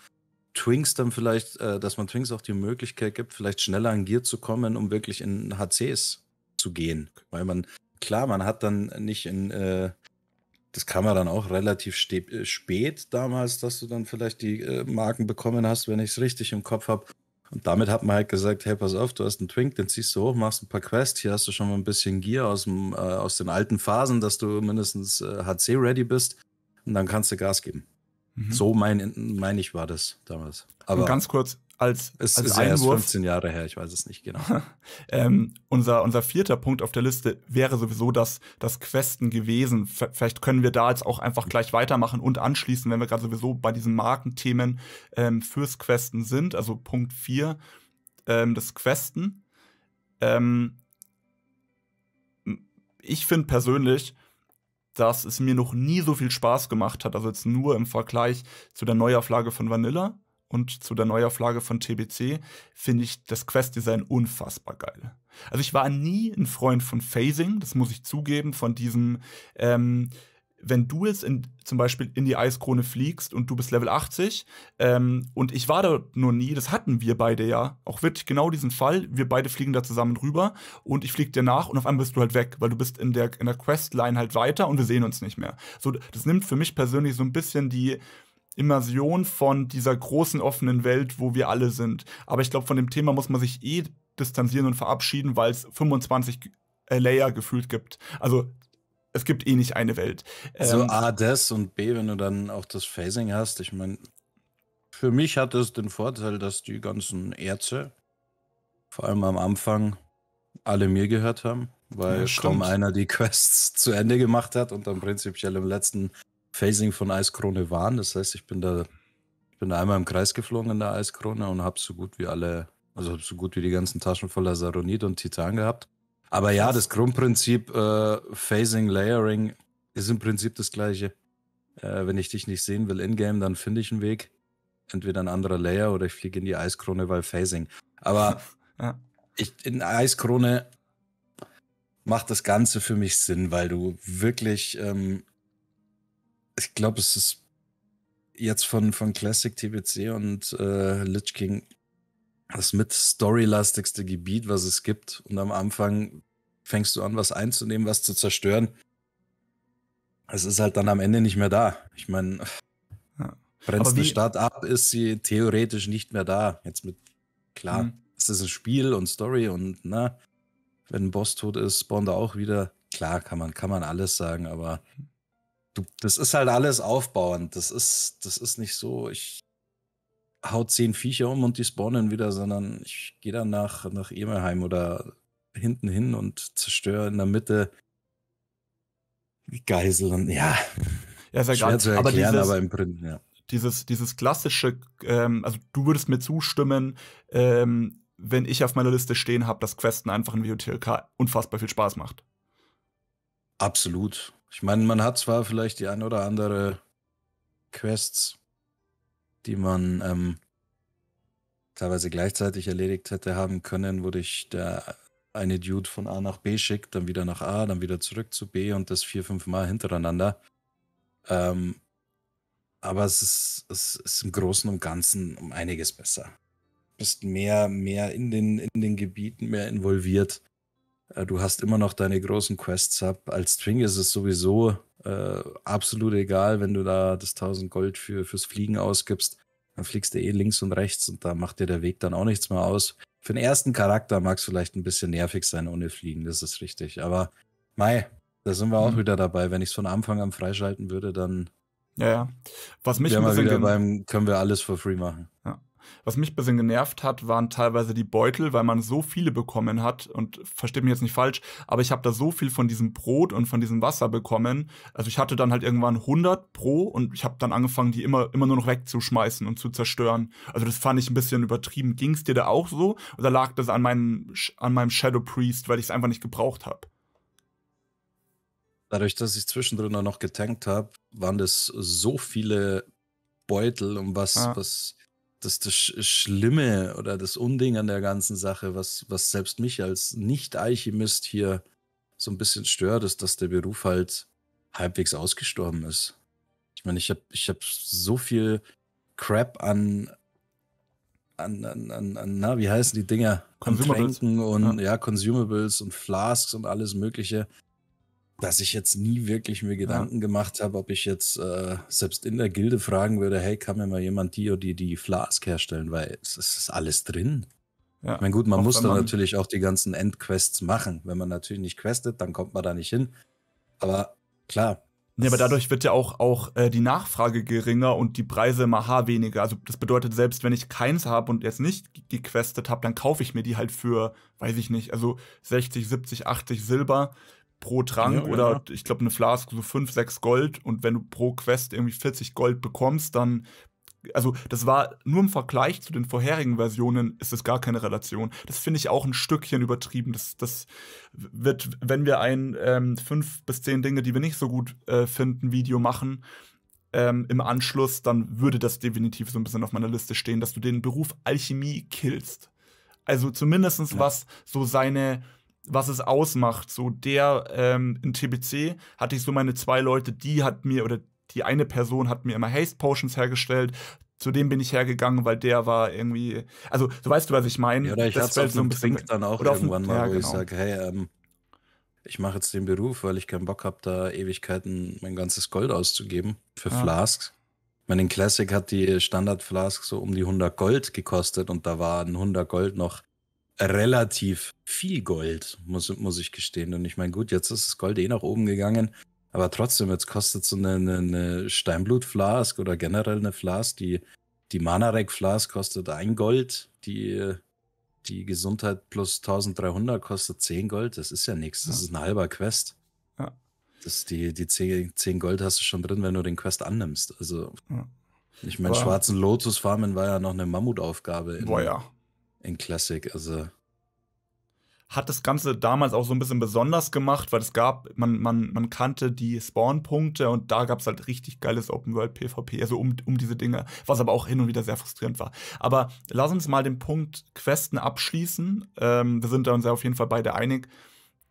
Twinks dann vielleicht, äh, dass man Twinks auch die Möglichkeit gibt, vielleicht schneller an Gear zu kommen, um wirklich in HCs zu gehen. Weil man, klar, man hat dann nicht in, äh, das kam ja dann auch relativ äh, spät damals, dass du dann vielleicht die äh, Marken bekommen hast, wenn ich es richtig im Kopf habe. Und damit hat man halt gesagt, hey, pass auf, du hast einen Twink, den ziehst du hoch, machst ein paar Quests, hier hast du schon mal ein bisschen Gear aus, dem, äh, aus den alten Phasen, dass du mindestens äh, HC-ready bist und dann kannst du Gas geben. Mhm. So meine mein ich war das damals. Aber und ganz kurz, als, es als ist Einwurf. erst 15 Jahre her, ich weiß es nicht genau. ähm, unser, unser vierter Punkt auf der Liste wäre sowieso das, das Questen gewesen. V vielleicht können wir da jetzt auch einfach gleich weitermachen und anschließen, wenn wir gerade sowieso bei diesen Markenthemen ähm, fürs Questen sind. Also Punkt 4, ähm, das Questen. Ähm, ich finde persönlich, dass es mir noch nie so viel Spaß gemacht hat, also jetzt nur im Vergleich zu der Neuauflage von Vanilla und zu der Neuauflage von TBC finde ich das Quest-Design unfassbar geil. Also ich war nie ein Freund von Phasing, das muss ich zugeben, von diesem, ähm, wenn du jetzt in, zum Beispiel in die Eiskrone fliegst und du bist Level 80 ähm, und ich war da nur nie, das hatten wir beide ja, auch wirklich genau diesen Fall, wir beide fliegen da zusammen rüber und ich flieg dir nach und auf einmal bist du halt weg, weil du bist in der, in der Questline halt weiter und wir sehen uns nicht mehr. So, das nimmt für mich persönlich so ein bisschen die, Immersion von dieser großen offenen Welt, wo wir alle sind. Aber ich glaube, von dem Thema muss man sich eh distanzieren und verabschieden, weil es 25 äh, Layer gefühlt gibt. Also es gibt eh nicht eine Welt. Also A, das und B, wenn du dann auch das Phasing hast, ich meine, für mich hat es den Vorteil, dass die ganzen Ärzte, vor allem am Anfang, alle mir gehört haben, weil ja, kaum einer die Quests zu Ende gemacht hat und dann prinzipiell im letzten Phasing von Eiskrone waren. Das heißt, ich bin da, ich bin da einmal im Kreis geflogen in der Eiskrone und habe so gut wie alle, also so gut wie die ganzen Taschen voller Saronit und Titan gehabt. Aber ja, das Grundprinzip äh, Phasing, Layering ist im Prinzip das gleiche. Äh, wenn ich dich nicht sehen will in-game, dann finde ich einen Weg. Entweder ein anderer Layer oder ich fliege in die Eiskrone, weil Phasing. Aber ja. ich, in Eiskrone macht das Ganze für mich Sinn, weil du wirklich ähm, ich glaube, es ist jetzt von, von Classic TBC und äh, Lich King das mit storylastigste Gebiet, was es gibt. Und am Anfang fängst du an, was einzunehmen, was zu zerstören. Es ist halt dann am Ende nicht mehr da. Ich meine, ja. brennst eine Stadt ab, ist sie theoretisch nicht mehr da. Jetzt mit, klar, mhm. es ist ein Spiel und Story und na, ne, wenn ein Boss tot ist, spawnt er auch wieder. Klar, kann man, kann man alles sagen, aber mhm du, das ist halt alles aufbauend. Das ist, das ist nicht so, ich hau zehn Viecher um und die spawnen wieder, sondern ich gehe dann nach, nach Emelheim oder hinten hin und zerstöre in der Mitte Geiseln. Ja, ja ist ja schwer zu erklären, aber, dieses, aber im Prinzip, ja. Dieses, dieses klassische, ähm, also du würdest mir zustimmen, ähm, wenn ich auf meiner Liste stehen habe, dass Questen einfach in WTLK unfassbar viel Spaß macht. Absolut. Ich meine, man hat zwar vielleicht die ein oder andere Quests, die man ähm, teilweise gleichzeitig erledigt hätte haben können, wo dich der eine Dude von A nach B schickt, dann wieder nach A, dann wieder zurück zu B und das vier, fünf Mal hintereinander. Ähm, aber es ist, es ist im Großen und Ganzen um einiges besser. Du bist mehr, mehr in den, in den Gebieten, mehr involviert. Äh, du hast immer noch deine großen Quests ab. Als String ist es sowieso äh, absolut egal, wenn du da das 1000 Gold für, fürs Fliegen ausgibst. Dann fliegst du eh links und rechts und da macht dir der Weg dann auch nichts mehr aus. Für den ersten Charakter mag es vielleicht ein bisschen nervig sein ohne Fliegen, das ist richtig. Aber Mai, da sind wir auch mhm. wieder dabei. Wenn ich es von Anfang an freischalten würde, dann. Ja, ja. Was mich ein bisschen. Wieder beim, können wir alles for free machen. Ja. Was mich ein bisschen genervt hat, waren teilweise die Beutel, weil man so viele bekommen hat. Und versteht mich jetzt nicht falsch, aber ich habe da so viel von diesem Brot und von diesem Wasser bekommen. Also ich hatte dann halt irgendwann 100 pro und ich habe dann angefangen, die immer, immer nur noch wegzuschmeißen und zu zerstören. Also das fand ich ein bisschen übertrieben. Ging es dir da auch so? Oder lag das an, meinen, an meinem Shadow Priest, weil ich es einfach nicht gebraucht habe? Dadurch, dass ich zwischendrin dann noch getankt habe, waren das so viele Beutel und was, ah. was das, das Schlimme oder das Unding an der ganzen Sache, was, was selbst mich als Nicht-Alchemist hier so ein bisschen stört, ist, dass der Beruf halt halbwegs ausgestorben ist. Ich meine, ich habe ich hab so viel Crap an, an, an, an, an na, wie heißen die Dinger? Getränken und ja. ja. Consumables und Flasks und alles Mögliche, dass ich jetzt nie wirklich mir Gedanken ja. gemacht habe, ob ich jetzt äh, selbst in der Gilde fragen würde, hey, kann mir mal jemand die oder die, die Flask herstellen, weil es, es ist alles drin. Ja. Ich meine, gut, man auch muss dann man natürlich auch die ganzen Endquests machen. Wenn man natürlich nicht questet, dann kommt man da nicht hin. Aber klar. Ja, aber dadurch wird ja auch, auch äh, die Nachfrage geringer und die Preise im AH weniger. Also das bedeutet, selbst wenn ich keins habe und jetzt nicht gequestet habe, dann kaufe ich mir die halt für, weiß ich nicht, also 60, 70, 80 Silber pro Trank ja, oder ja. ich glaube eine Flask so 5, 6 Gold und wenn du pro Quest irgendwie 40 Gold bekommst, dann also das war nur im Vergleich zu den vorherigen Versionen ist es gar keine Relation. Das finde ich auch ein Stückchen übertrieben. Das, das wird, wenn wir ein ähm, fünf bis 10 Dinge, die wir nicht so gut äh, finden, Video machen ähm, im Anschluss, dann würde das definitiv so ein bisschen auf meiner Liste stehen, dass du den Beruf Alchemie killst. Also zumindest ja. was so seine was es ausmacht. So, der ähm, in TBC hatte ich so meine zwei Leute, die hat mir oder die eine Person hat mir immer Haste Potions hergestellt. Zu dem bin ich hergegangen, weil der war irgendwie. Also, so weißt du, was ich meine? Ja, oder ich hatte so ein bisschen Trink dann auch irgendwann mal, ja, wo ich genau. sage, hey, ähm, ich mache jetzt den Beruf, weil ich keinen Bock habe, da Ewigkeiten mein ganzes Gold auszugeben für ja. Flasks. Ich meine, in Classic hat die Standard Flask so um die 100 Gold gekostet und da waren 100 Gold noch relativ viel Gold, muss, muss ich gestehen. Und ich meine, gut, jetzt ist das Gold eh nach oben gegangen. Aber trotzdem, jetzt kostet so eine, eine, eine oder generell eine Flask, die, die Manarek-Flask kostet ein Gold, die, die Gesundheit plus 1300 kostet 10 Gold. Das ist ja nichts, das ja. ist ein halber Quest. Ja. Das, die die 10, 10 Gold hast du schon drin, wenn du den Quest annimmst. Also, ja. ich meine, Schwarzen Lotus-Farmen war ja noch eine Mammutaufgabe. In, Boah, ja in Classic. Also hat das Ganze damals auch so ein bisschen besonders gemacht, weil es gab, man, man, man kannte die Spawn-Punkte und da gab es halt richtig geiles Open-World-PvP, also um, um diese Dinge, was aber auch hin und wieder sehr frustrierend war. Aber lass uns mal den Punkt Questen abschließen. Ähm, wir sind da uns ja auf jeden Fall beide einig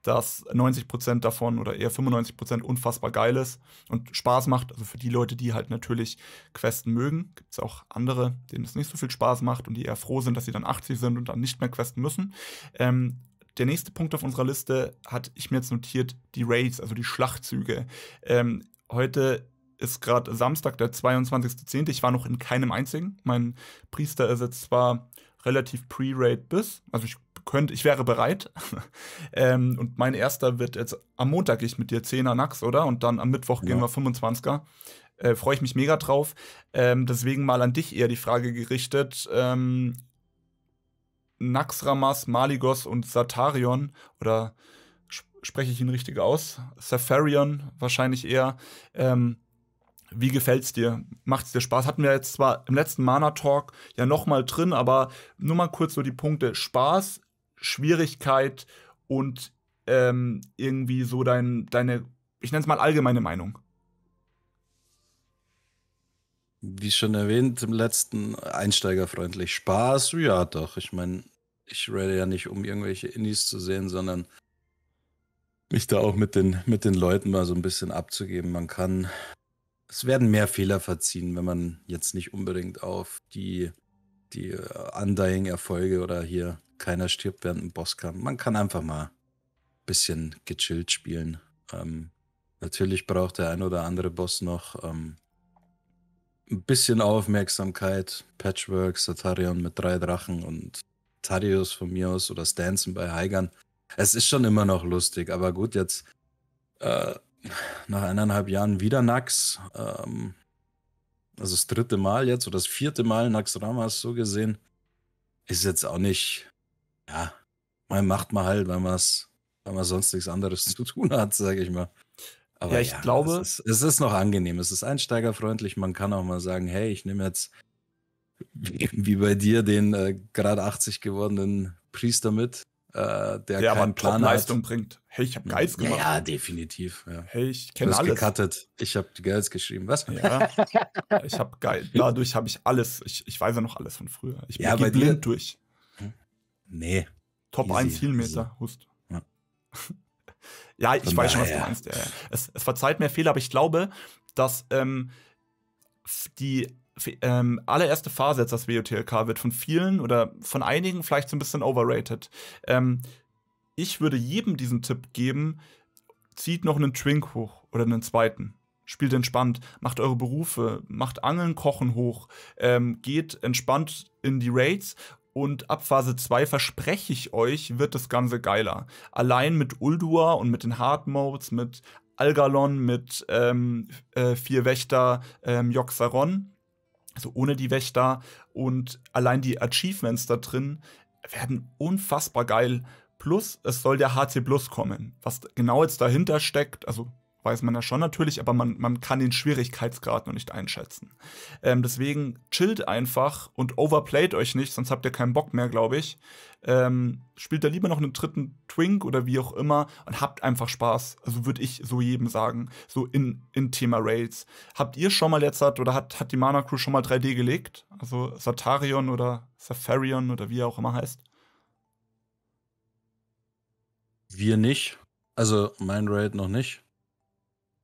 dass 90% davon oder eher 95% unfassbar geil ist und Spaß macht. Also für die Leute, die halt natürlich Questen mögen, gibt es auch andere, denen es nicht so viel Spaß macht und die eher froh sind, dass sie dann 80 sind und dann nicht mehr questen müssen. Ähm, der nächste Punkt auf unserer Liste hatte ich mir jetzt notiert, die Raids, also die Schlachtzüge. Ähm, heute ist gerade Samstag, der 22.10. Ich war noch in keinem einzigen. Mein Priester ist jetzt zwar relativ pre-Raid bis, also ich könnte, ich wäre bereit. ähm, und mein erster wird jetzt am Montag gehe ich mit dir 10er Nax, oder? Und dann am Mittwoch ja. gehen wir 25er. Äh, Freue ich mich mega drauf. Ähm, deswegen mal an dich eher die Frage gerichtet. Ähm, Naxramas, Maligos und Satarion oder spreche ich ihn richtig aus? Safarion wahrscheinlich eher. Ähm, wie gefällt's dir? Macht's dir Spaß? Hatten wir jetzt zwar im letzten Mana Talk ja nochmal drin, aber nur mal kurz so die Punkte Spaß, Schwierigkeit und ähm, irgendwie so dein, deine, ich nenne es mal allgemeine Meinung? Wie schon erwähnt, im letzten einsteigerfreundlich Spaß, ja doch. Ich meine, ich rede ja nicht, um irgendwelche Indies zu sehen, sondern mich da auch mit den, mit den Leuten mal so ein bisschen abzugeben. Man kann, es werden mehr Fehler verziehen, wenn man jetzt nicht unbedingt auf die, die äh, Undying-Erfolge oder hier keiner stirbt während einem Bosskampf. Man kann einfach mal ein bisschen gechillt spielen. Ähm, natürlich braucht der ein oder andere Boss noch ähm, ein bisschen Aufmerksamkeit. Patchwork, Satarion mit drei Drachen und Tarius von mir aus oder Stanzen bei Heigern. Es ist schon immer noch lustig, aber gut, jetzt äh, nach eineinhalb Jahren wieder Nax. Ähm, also das dritte Mal jetzt oder das vierte Mal Nax Ramas so gesehen, ist jetzt auch nicht ja, man macht mal halt, weil man weil man sonst nichts anderes zu tun hat, sage ich mal. Aber ja, ich ja, glaube. Es ist, es ist, noch angenehm, es ist einsteigerfreundlich. Man kann auch mal sagen, hey, ich nehme jetzt, wie, bei dir, den äh, gerade 80 gewordenen Priester mit, äh, der, der keinen Plan Leistung hat. bringt. Hey, ich habe Geiz gemacht. Ja, definitiv. Ja. Hey, ich kenne alles. Gecuttet. Ich habe die Geiz geschrieben. Was? Ja. ich habe Geiz. Dadurch habe ich alles. Ich, ich weiß ja noch alles von früher. Ich bin ja, blind dir, durch. Nee. Top easy, 1 Zielmeter, Hust. Ja. ja, ich weiß schon, was du meinst. Ja, ja. Es, es, verzeiht mir Fehler, aber ich glaube, dass ähm, die ähm, allererste Phase jetzt das WOTLK wird von vielen oder von einigen vielleicht so ein bisschen overrated. Ähm, ich würde jedem diesen Tipp geben, zieht noch einen Trink hoch oder einen zweiten. Spielt entspannt, macht eure Berufe, macht Angeln, Kochen hoch, ähm, geht entspannt in die Raids und ab Phase 2 verspreche ich euch, wird das Ganze geiler. Allein mit Uldua und mit den Hard Modes, mit Algalon, mit ähm, äh, vier Wächter ähm, Joxaron, also ohne die Wächter und allein die Achievements da drin werden unfassbar geil. Plus, es soll der HC Plus kommen. Was genau jetzt dahinter steckt, also weiß man ja schon natürlich, aber man, man kann den Schwierigkeitsgrad noch nicht einschätzen. Ähm, deswegen chillt einfach und overplayt euch nicht, sonst habt ihr keinen Bock mehr, glaube ich. Ähm, spielt da lieber noch einen dritten Twink oder wie auch immer und habt einfach Spaß. Also würde ich so jedem sagen, so in, in Thema Rails. Habt ihr schon mal jetzt oder hat, hat die Mana Crew schon mal 3D gelegt? Also Satarion oder Safarion oder wie er auch immer heißt? Wir nicht. Also mein Raid noch nicht.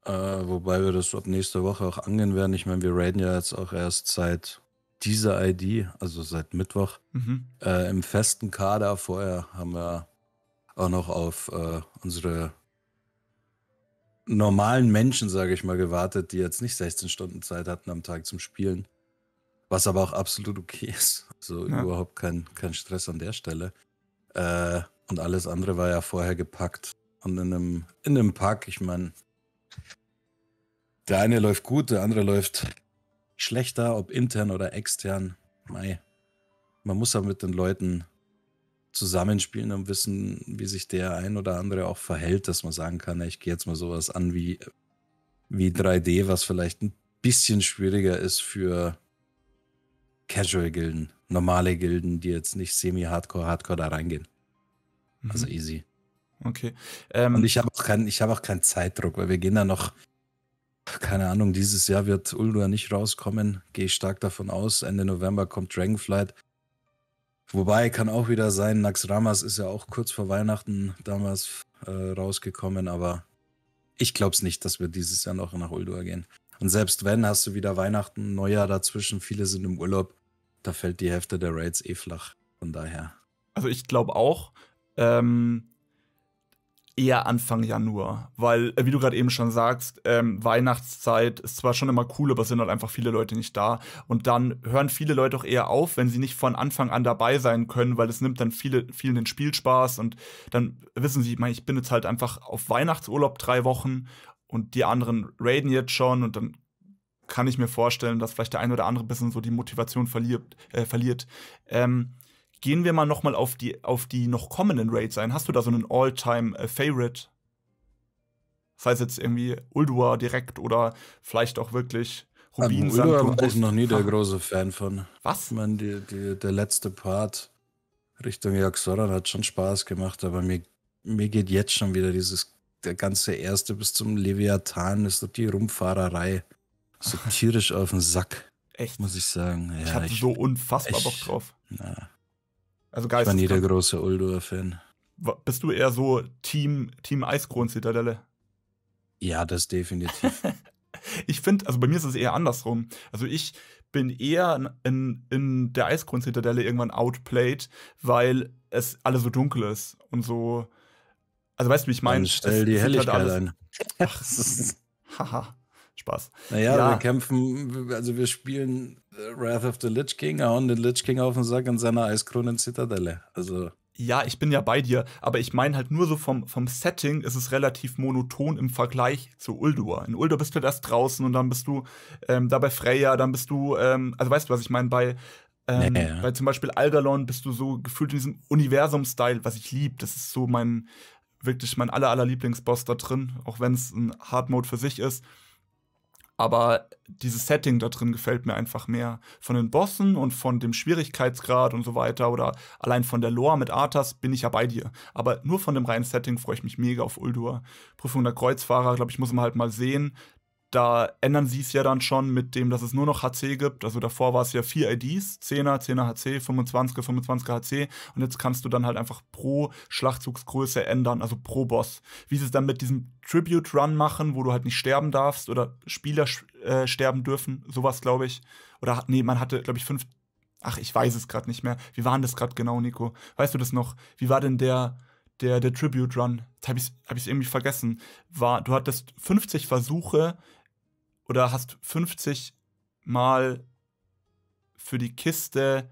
Äh, wobei wir das ab nächster Woche auch angehen werden. Ich meine, wir raiden ja jetzt auch erst seit dieser ID, also seit Mittwoch, mhm. äh, im festen Kader. Vorher haben wir auch noch auf äh, unsere normalen Menschen, sage ich mal, gewartet, die jetzt nicht 16 Stunden Zeit hatten am Tag zum Spielen. Was aber auch absolut okay ist. Also ja. überhaupt kein, kein Stress an der Stelle. Äh, und alles andere war ja vorher gepackt. Und in einem, in einem Pack, ich meine, der eine läuft gut, der andere läuft schlechter, ob intern oder extern. Mei. Man muss aber halt mit den Leuten zusammenspielen und wissen, wie sich der ein oder andere auch verhält, dass man sagen kann, ich gehe jetzt mal sowas an wie, wie 3D, was vielleicht ein bisschen schwieriger ist für Casual-Gilden, normale Gilden, die jetzt nicht semi-Hardcore, Hardcore da reingehen. Also mhm. Also easy. Okay. Ähm, und ich habe auch, hab auch keinen Zeitdruck, weil wir gehen da noch keine Ahnung, dieses Jahr wird Uldua nicht rauskommen. Gehe ich stark davon aus. Ende November kommt Dragonflight. Wobei, kann auch wieder sein, Nax Ramas ist ja auch kurz vor Weihnachten damals äh, rausgekommen, aber ich glaube es nicht, dass wir dieses Jahr noch nach Uldua gehen. Und selbst wenn, hast du wieder Weihnachten, Neujahr dazwischen, viele sind im Urlaub, da fällt die Hälfte der Raids eh flach. Von daher. Also ich glaube auch, ähm, eher Anfang Januar, weil, äh, wie du gerade eben schon sagst, ähm, Weihnachtszeit ist zwar schon immer cool, aber sind halt einfach viele Leute nicht da. Und dann hören viele Leute auch eher auf, wenn sie nicht von Anfang an dabei sein können, weil es nimmt dann viele, vielen den Spielspaß und dann wissen sie, ich, mein, ich bin jetzt halt einfach auf Weihnachtsurlaub drei Wochen und die anderen raiden jetzt schon und dann kann ich mir vorstellen, dass vielleicht der ein oder andere ein bisschen so die Motivation verliert. Äh, verliert. Ähm, Gehen wir mal nochmal auf die, auf die noch kommenden Raids ein. Hast du da so einen All-Time-Favorite? Äh, Sei es jetzt irgendwie Uldua direkt oder vielleicht auch wirklich ähm, Rubin also, Uldua war ich noch nie der große Fan von. Was? Ich meine, die, die, der letzte Part Richtung Yaxoran hat schon Spaß gemacht, aber mir, mir geht jetzt schon wieder dieses, der ganze erste bis zum Leviathan ist so die Rumfahrerei so tierisch auf den Sack. Echt? Muss ich sagen. Ja, ich hatte so unfassbar ich, Bock drauf. Na, also Geist. Ich war nie der große Uldur-Fan. Bist du eher so Team, Team Eiskron-Zitadelle? Ja, das definitiv. ich finde, also bei mir ist es eher andersrum. Also ich bin eher in, in der Eiskron-Zitadelle irgendwann outplayed, weil es alles so dunkel ist und so. Also weißt du, wie ich meine? Stell die halt Helligkeit halt ein. Ach, haha. Spaß. Naja, ja. wir kämpfen, also wir spielen Wrath of the Lich King hauen den Lich King auf den Sack in seiner Eiskronen-Zitadelle. Also. Ja, ich bin ja bei dir, aber ich meine halt nur so vom, vom Setting ist es relativ monoton im Vergleich zu Uldur. In Uldur bist du erst draußen und dann bist du ähm, da bei Freya, dann bist du, ähm, also weißt du, was ich meine, bei, ähm, nee, ja. bei zum Beispiel Algalon bist du so gefühlt in diesem Universum-Style, was ich liebe. Das ist so mein, wirklich mein aller, aller Lieblingsboss da drin, auch wenn es ein Hard Mode für sich ist aber dieses Setting da drin gefällt mir einfach mehr. Von den Bossen und von dem Schwierigkeitsgrad und so weiter oder allein von der Lore mit Arthas bin ich ja bei dir. Aber nur von dem reinen Setting freue ich mich mega auf Uldur. Prüfung der Kreuzfahrer, glaube ich, muss man halt mal sehen da ändern sie es ja dann schon mit dem, dass es nur noch HC gibt. Also davor war es ja vier IDs, 10er, 10er HC, 25er, 25er HC. Und jetzt kannst du dann halt einfach pro Schlachtzugsgröße ändern, also pro Boss. Wie sie es dann mit diesem Tribute-Run machen, wo du halt nicht sterben darfst oder Spieler äh, sterben dürfen, sowas glaube ich. Oder nee, man hatte, glaube ich, fünf. Ach, ich weiß es gerade nicht mehr. Wie waren das gerade genau, Nico? Weißt du das noch? Wie war denn der der, der Tribute Run, habe ich es hab irgendwie vergessen, war, du hattest 50 Versuche, oder hast 50 mal für die Kiste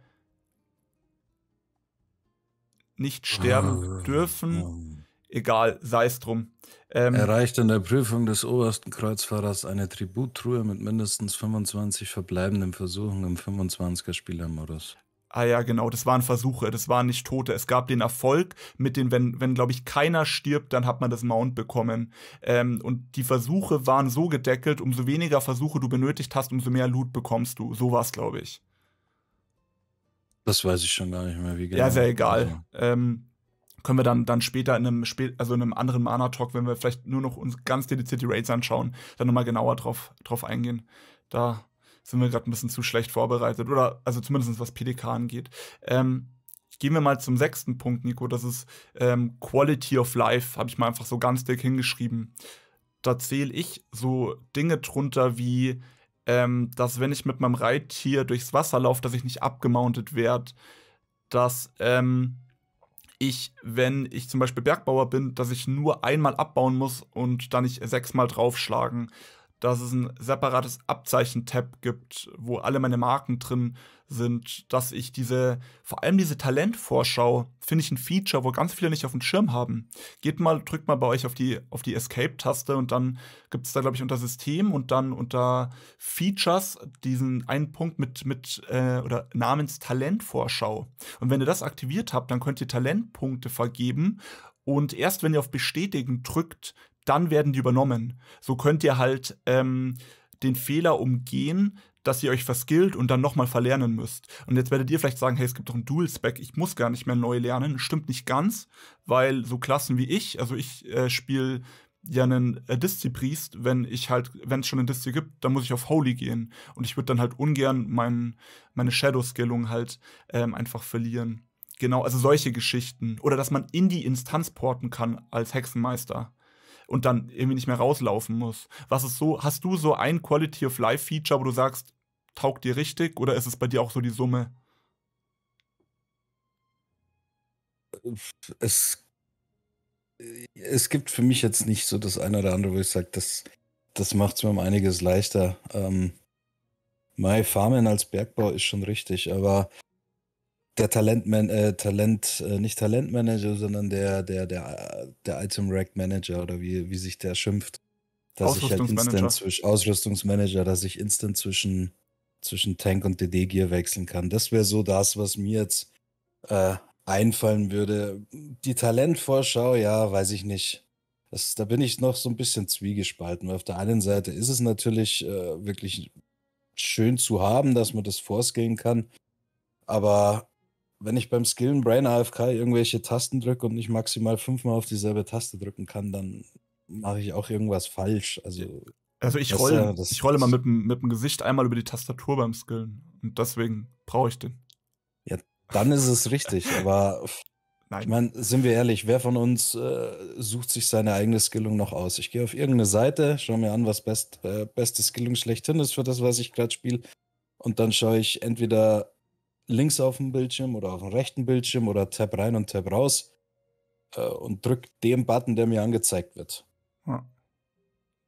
nicht sterben ah, dürfen. Egal, sei es drum. Ähm, Erreicht in der Prüfung des obersten Kreuzfahrers eine Tributtruhe mit mindestens 25 verbleibenden Versuchen im 25er-Spielermodus. Ah ja, genau, das waren Versuche, das waren nicht Tote. Es gab den Erfolg mit den, wenn, wenn glaube ich, keiner stirbt, dann hat man das Mount bekommen. Ähm, und die Versuche waren so gedeckelt, umso weniger Versuche du benötigt hast, umso mehr Loot bekommst du. So war es, glaube ich. Das weiß ich schon gar nicht mehr, wie genau. Ja, sehr genau. egal. Ja. Also ähm, können wir dann, dann später in einem, spä also in einem anderen Mana-Talk, wenn wir vielleicht nur noch uns ganz dediziert die Raids anschauen, dann nochmal genauer drauf, drauf eingehen. Da sind wir gerade ein bisschen zu schlecht vorbereitet. Oder also zumindest was PDK angeht. Ähm, gehen wir mal zum sechsten Punkt, Nico. Das ist ähm, Quality of Life, habe ich mal einfach so ganz dick hingeschrieben. Da zähle ich so Dinge drunter wie, ähm, dass wenn ich mit meinem Reittier durchs Wasser laufe, dass ich nicht abgemountet werde. Dass ähm, ich, wenn ich zum Beispiel Bergbauer bin, dass ich nur einmal abbauen muss und dann nicht sechsmal draufschlagen dass es ein separates Abzeichen-Tab gibt, wo alle meine Marken drin sind, dass ich diese, vor allem diese Talentvorschau, finde ich ein Feature, wo ganz viele nicht auf dem Schirm haben. Geht mal, drückt mal bei euch auf die, auf die Escape-Taste und dann gibt es da, glaube ich, unter System und dann unter Features diesen einen Punkt mit, mit äh, oder namens Talentvorschau. Und wenn ihr das aktiviert habt, dann könnt ihr Talentpunkte vergeben und erst wenn ihr auf Bestätigen drückt, dann werden die übernommen. So könnt ihr halt ähm, den Fehler umgehen, dass ihr euch verskillt und dann nochmal verlernen müsst. Und jetzt werdet ihr vielleicht sagen, hey, es gibt doch ein Dual-Spec, ich muss gar nicht mehr neu lernen. Stimmt nicht ganz, weil so Klassen wie ich, also ich äh, spiele ja einen äh, Diszi-Priest, wenn ich halt, wenn es schon einen Diszi gibt, dann muss ich auf Holy gehen. Und ich würde dann halt ungern mein, meine Shadow-Skillung halt ähm, einfach verlieren. Genau, also solche Geschichten. Oder dass man in die Instanz porten kann als Hexenmeister und dann irgendwie nicht mehr rauslaufen muss. Was ist so, hast du so ein Quality of Life Feature, wo du sagst, taugt dir richtig oder ist es bei dir auch so die Summe? Es, es gibt für mich jetzt nicht so das eine oder andere, wo ich sage, das, das macht es mir um einiges leichter. Ähm, Mai Farmen als Bergbau ist schon richtig, aber der Talentman, äh, Talent, äh, nicht Talentmanager, sondern der, der, der, der Item Rack Manager oder wie, wie sich der schimpft. Dass ich halt instant zwischen Ausrüstungsmanager, dass ich instant zwischen, zwischen Tank und DD-Gear wechseln kann. Das wäre so das, was mir jetzt äh, einfallen würde. Die Talentvorschau, ja, weiß ich nicht. Das, da bin ich noch so ein bisschen zwiegespalten. auf der einen Seite ist es natürlich äh, wirklich schön zu haben, dass man das vorskillen kann. Aber wenn ich beim Skillen Brain AFK irgendwelche Tasten drücke und nicht maximal fünfmal auf dieselbe Taste drücken kann, dann mache ich auch irgendwas falsch. Also, also ich, roll, ja, ich rolle mal mit, mit dem Gesicht einmal über die Tastatur beim Skillen. Und deswegen brauche ich den. Ja, dann ist es richtig, aber Nein. Ich meine, sind wir ehrlich, wer von uns äh, sucht sich seine eigene Skillung noch aus? Ich gehe auf irgendeine Seite, schaue mir an, was best, äh, beste Skillung schlechthin ist für das, was ich gerade spiele. Und dann schaue ich entweder links auf dem Bildschirm oder auf dem rechten Bildschirm oder Tab rein und Tab raus äh, und drück den Button, der mir angezeigt wird. Ja.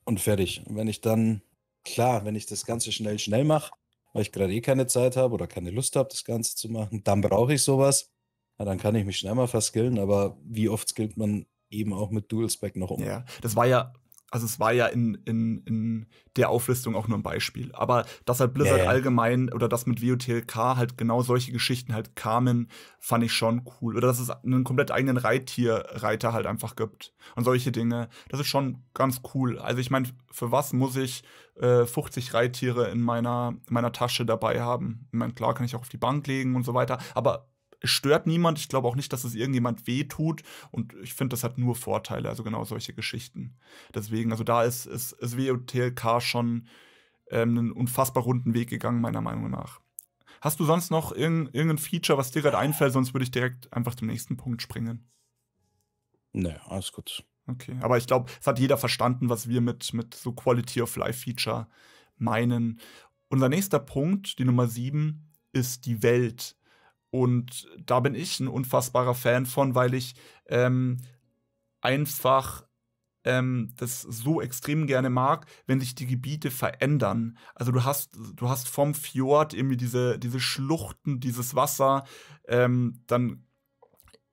Und fertig. Und wenn ich dann, klar, wenn ich das Ganze schnell, schnell mache, weil ich gerade eh keine Zeit habe oder keine Lust habe, das Ganze zu machen, dann brauche ich sowas. Ja, dann kann ich mich schnell mal verskillen, aber wie oft skillt man eben auch mit Dual Spec noch um? Ja, das war ja also es war ja in, in, in der Auflistung auch nur ein Beispiel. Aber dass halt Blizzard ja, ja. allgemein oder dass mit WOTLK halt genau solche Geschichten halt kamen, fand ich schon cool. Oder dass es einen komplett eigenen Reittierreiter halt einfach gibt. Und solche Dinge, das ist schon ganz cool. Also ich meine, für was muss ich äh, 50 Reittiere in meiner, in meiner Tasche dabei haben? Ich meine, klar kann ich auch auf die Bank legen und so weiter, aber es stört niemand. Ich glaube auch nicht, dass es irgendjemand wehtut. Und ich finde, das hat nur Vorteile. Also genau solche Geschichten. Deswegen, also da ist, ist, ist WOTLK schon ähm, einen unfassbar runden Weg gegangen, meiner Meinung nach. Hast du sonst noch irg irgendein Feature, was dir gerade einfällt? Sonst würde ich direkt einfach zum nächsten Punkt springen. nee, alles gut. Okay, aber ich glaube, es hat jeder verstanden, was wir mit, mit so Quality of Life Feature meinen. Unser nächster Punkt, die Nummer 7, ist die Welt. Und da bin ich ein unfassbarer Fan von, weil ich ähm, einfach ähm, das so extrem gerne mag, wenn sich die Gebiete verändern. Also du hast, du hast vom Fjord irgendwie diese, diese Schluchten, dieses Wasser, ähm, dann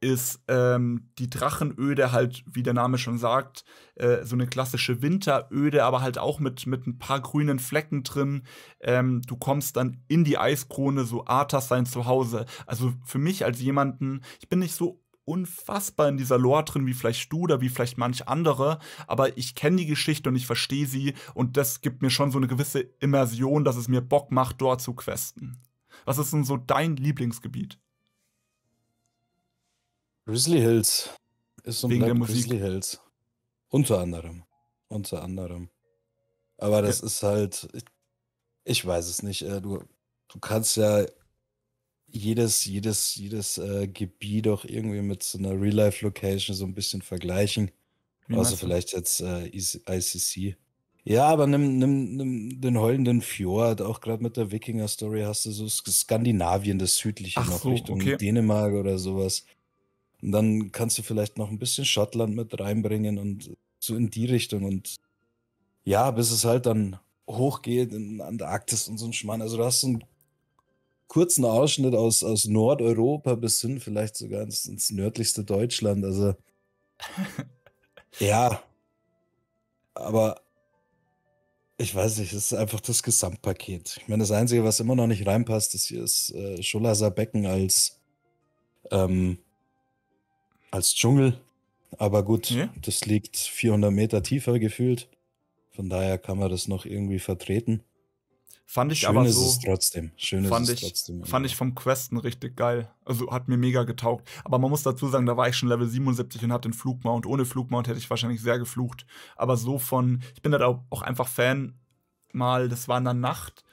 ist ähm, die Drachenöde halt, wie der Name schon sagt, äh, so eine klassische Winteröde, aber halt auch mit, mit ein paar grünen Flecken drin. Ähm, du kommst dann in die Eiskrone, so Arthas sein Zuhause. Also für mich als jemanden, ich bin nicht so unfassbar in dieser Lore drin, wie vielleicht du oder wie vielleicht manch andere, aber ich kenne die Geschichte und ich verstehe sie und das gibt mir schon so eine gewisse Immersion, dass es mir Bock macht, dort zu questen. Was ist denn so dein Lieblingsgebiet? Grizzly Hills. Ist und Wegen der Musik. Grizzly Hills. Unter anderem. Unter anderem. Aber das ja. ist halt, ich, ich, weiß es nicht. Äh, du, du kannst ja jedes, jedes, jedes äh, Gebiet auch irgendwie mit so einer Real-Life-Location so ein bisschen vergleichen. Außer also vielleicht jetzt äh, ICC. Ja, aber nimm, nimm, nimm den heulenden Fjord, auch gerade mit der Wikinger-Story hast du so Skandinavien, das südliche Ach noch so, Richtung okay. Dänemark oder sowas. Und dann kannst du vielleicht noch ein bisschen Schottland mit reinbringen und so in die Richtung. Und ja, bis es halt dann hochgeht in Antarktis und so ein Schmarrn. Also du hast so einen kurzen Ausschnitt aus, aus Nordeuropa bis hin vielleicht sogar ins, ins nördlichste Deutschland. Also ja, aber ich weiß nicht, es ist einfach das Gesamtpaket. Ich meine, das Einzige, was immer noch nicht reinpasst, ist hier ist äh, Schulhasser Becken als ähm, als Dschungel. Aber gut, ja. das liegt 400 Meter tiefer gefühlt. Von daher kann man das noch irgendwie vertreten. Fand ich Schön aber so. es trotzdem. Schön fand ist es ich, trotzdem. Fand ich vom Questen richtig geil. Also hat mir mega getaugt. Aber man muss dazu sagen, da war ich schon Level 77 und hatte den Flugmount. Ohne Flugmount hätte ich wahrscheinlich sehr geflucht. Aber so von, ich bin da halt auch einfach Fan, mal, das war in der Nacht,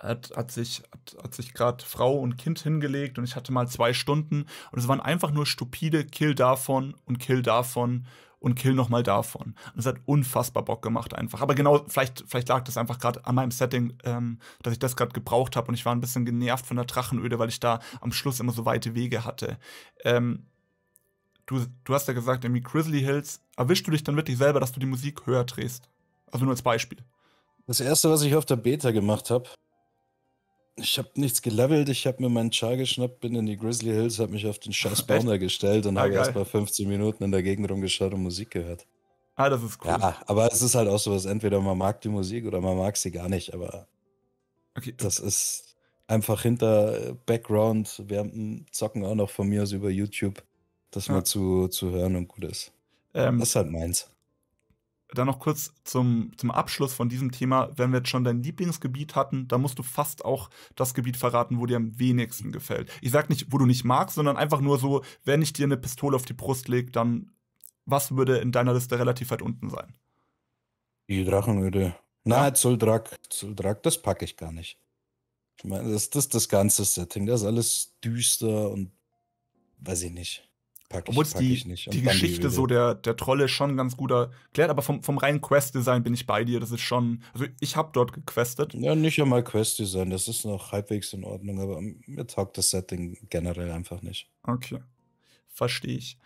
hat, hat sich, hat, hat sich gerade Frau und Kind hingelegt und ich hatte mal zwei Stunden und es waren einfach nur stupide Kill davon und Kill davon und Kill nochmal davon. Und es hat unfassbar Bock gemacht einfach. Aber genau, vielleicht, vielleicht lag das einfach gerade an meinem Setting, ähm, dass ich das gerade gebraucht habe und ich war ein bisschen genervt von der Drachenöde, weil ich da am Schluss immer so weite Wege hatte. Ähm, du, du hast ja gesagt, irgendwie Grizzly Hills, erwischst du dich dann wirklich selber, dass du die Musik höher drehst? Also nur als Beispiel. Das erste, was ich auf der Beta gemacht habe, ich habe nichts gelevelt, ich habe mir meinen Char geschnappt, bin in die Grizzly Hills, habe mich auf den scheiß Bauner gestellt und ah, habe erst mal 15 Minuten in der Gegend rumgeschaut und Musik gehört. Ah, das ist cool. Ja, aber es ist halt auch sowas, entweder man mag die Musik oder man mag sie gar nicht, aber okay. das ist einfach hinter äh, Background. Wir haben hm, Zocken auch noch von mir aus über YouTube, das ja. Ah. mal zu, zu hören und gut ist. Ähm, das ist halt meins dann noch kurz zum, zum Abschluss von diesem Thema, wenn wir jetzt schon dein Lieblingsgebiet hatten, da musst du fast auch das Gebiet verraten, wo dir am wenigsten gefällt. Ich sag nicht, wo du nicht magst, sondern einfach nur so, wenn ich dir eine Pistole auf die Brust lege, dann was würde in deiner Liste relativ weit unten sein? Die Drachenöde. Nein, ja. Zuldrak, Zuldrak, das packe ich gar nicht. Ich meine, das ist das, das ganze Setting. Das ist alles düster und weiß ich nicht. Pack ich, Obwohl pack die, ich nicht. die Geschichte die so der, der Trolle schon ganz gut erklärt, aber vom, vom reinen Quest-Design bin ich bei dir. Das ist schon. Also ich habe dort gequestet. Ja, nicht einmal Quest-Design, das ist noch halbwegs in Ordnung, aber mir taugt das Setting generell einfach nicht. Okay. Verstehe ich.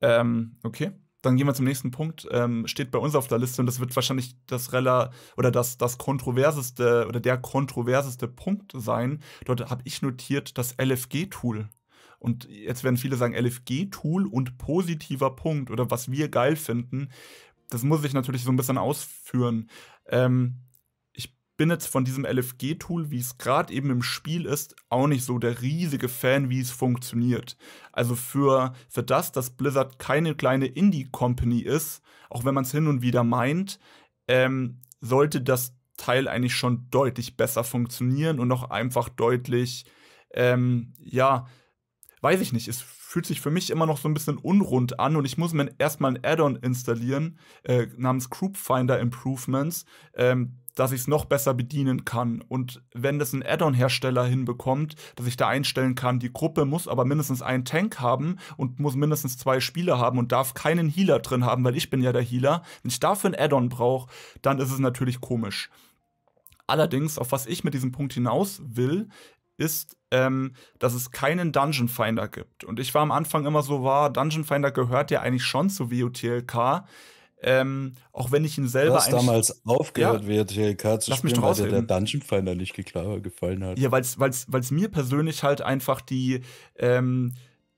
Ähm, okay. Dann gehen wir zum nächsten Punkt. Ähm, steht bei uns auf der Liste und das wird wahrscheinlich das Rella oder das, das kontroverseste oder der kontroverseste Punkt sein. Dort habe ich notiert das LFG-Tool. Und jetzt werden viele sagen, LFG-Tool und positiver Punkt oder was wir geil finden. Das muss ich natürlich so ein bisschen ausführen. Ähm, ich bin jetzt von diesem LFG-Tool, wie es gerade eben im Spiel ist, auch nicht so der riesige Fan, wie es funktioniert. Also für, für das, dass Blizzard keine kleine Indie-Company ist, auch wenn man es hin und wieder meint, ähm, sollte das Teil eigentlich schon deutlich besser funktionieren und auch einfach deutlich, ähm, ja, weiß ich nicht, es fühlt sich für mich immer noch so ein bisschen unrund an und ich muss mir erstmal ein Add-on installieren äh, namens Group Finder Improvements, ähm, dass ich es noch besser bedienen kann. Und wenn das ein Add-on-Hersteller hinbekommt, dass ich da einstellen kann, die Gruppe muss aber mindestens einen Tank haben und muss mindestens zwei Spieler haben und darf keinen Healer drin haben, weil ich bin ja der Healer. Wenn ich dafür ein Add-on brauche, dann ist es natürlich komisch. Allerdings, auf was ich mit diesem Punkt hinaus will, ist, ähm, dass es keinen Dungeon Finder gibt. Und ich war am Anfang immer so, war Dungeon Finder gehört ja eigentlich schon zu WTLK. Ähm, auch wenn ich ihn selber Du hast damals aufgehört, ja, WTLK zu spielen, weil dir der Dungeon Finder nicht gefallen hat. Ja, weil es mir persönlich halt einfach die ähm,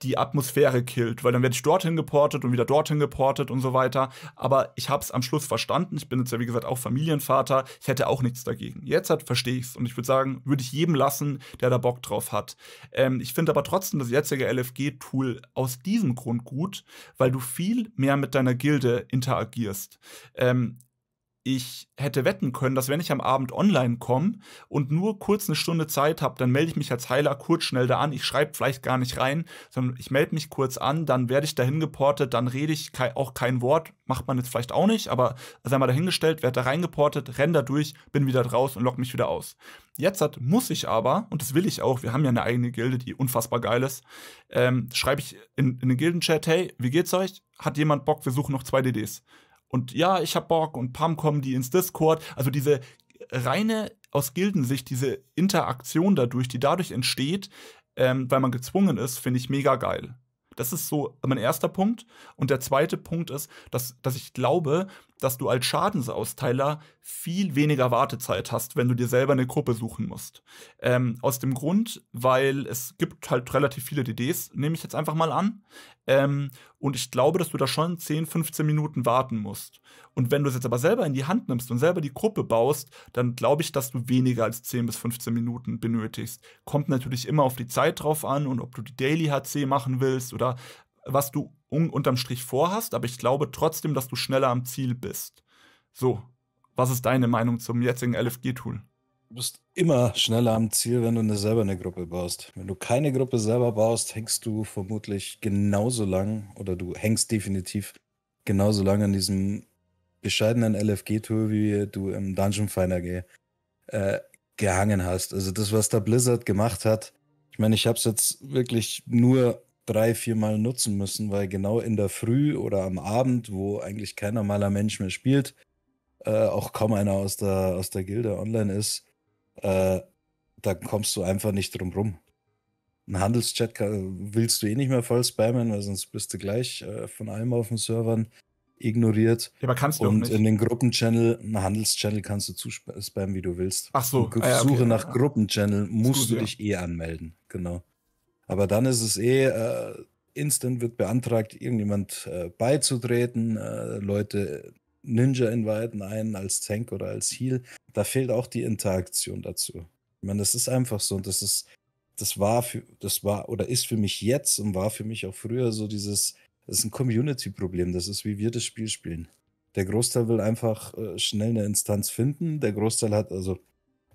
die Atmosphäre killt, weil dann werde ich dorthin geportet und wieder dorthin geportet und so weiter. Aber ich habe es am Schluss verstanden. Ich bin jetzt ja, wie gesagt, auch Familienvater. Ich hätte auch nichts dagegen. Jetzt halt verstehe ich es und ich würde sagen, würde ich jedem lassen, der da Bock drauf hat. Ähm, ich finde aber trotzdem das jetzige LFG-Tool aus diesem Grund gut, weil du viel mehr mit deiner Gilde interagierst. Ähm, ich hätte wetten können, dass wenn ich am Abend online komme und nur kurz eine Stunde Zeit habe, dann melde ich mich als Heiler kurz schnell da an. Ich schreibe vielleicht gar nicht rein, sondern ich melde mich kurz an, dann werde ich dahin geportet, dann rede ich ke auch kein Wort, macht man jetzt vielleicht auch nicht, aber sei mal dahingestellt, werde da reingeportet, renn da durch, bin wieder draus und log mich wieder aus. Jetzt hat, muss ich aber, und das will ich auch, wir haben ja eine eigene Gilde, die unfassbar geil ist, ähm, schreibe ich in, in den Gildenchat, hey, wie geht's euch? Hat jemand Bock, wir suchen noch zwei DDs und ja, ich hab Bock und pam, kommen die ins Discord. Also diese reine aus Gildensicht, diese Interaktion dadurch, die dadurch entsteht, ähm, weil man gezwungen ist, finde ich mega geil. Das ist so mein erster Punkt. Und der zweite Punkt ist, dass, dass ich glaube, dass du als Schadensausteiler viel weniger Wartezeit hast, wenn du dir selber eine Gruppe suchen musst. Ähm, aus dem Grund, weil es gibt halt relativ viele DDs, nehme ich jetzt einfach mal an. Ähm, und ich glaube, dass du da schon 10, 15 Minuten warten musst. Und wenn du es jetzt aber selber in die Hand nimmst und selber die Gruppe baust, dann glaube ich, dass du weniger als 10 bis 15 Minuten benötigst. Kommt natürlich immer auf die Zeit drauf an und ob du die Daily HC machen willst oder was du un unterm Strich vorhast, aber ich glaube trotzdem, dass du schneller am Ziel bist. So, was ist deine Meinung zum jetzigen LFG-Tool? Du bist immer schneller am Ziel, wenn du eine, selber eine Gruppe baust. Wenn du keine Gruppe selber baust, hängst du vermutlich genauso lang oder du hängst definitiv genauso lang an diesem bescheidenen LFG-Tool, wie du im Dungeon Finder äh, gehangen hast. Also das, was da Blizzard gemacht hat, ich meine, ich habe es jetzt wirklich nur drei, viermal nutzen müssen, weil genau in der Früh oder am Abend, wo eigentlich kein normaler Mensch mehr spielt, äh, auch kaum einer aus der, aus der Gilde online ist, äh, da kommst du einfach nicht drum rum. Ein Handelschat willst du eh nicht mehr voll spammen, weil sonst bist du gleich äh, von allem auf den Servern ignoriert. Ja, aber kannst du Und in den Gruppenchannel, einen Handelschannel kannst du zuspammen, wie du willst. Ach so. Suche ah, ja, okay. nach Gruppenchannel musst gut, du dich eh anmelden. Genau. Aber dann ist es eh, äh, instant wird beantragt, irgendjemand äh, beizutreten, äh, Leute Ninja inviten einen als Tank oder als Heal. Da fehlt auch die Interaktion dazu. Ich meine, das ist einfach so und das ist, das war für, das war oder ist für mich jetzt und war für mich auch früher so dieses, das ist ein Community-Problem, das ist wie wir das Spiel spielen. Der Großteil will einfach äh, schnell eine Instanz finden, der Großteil hat also,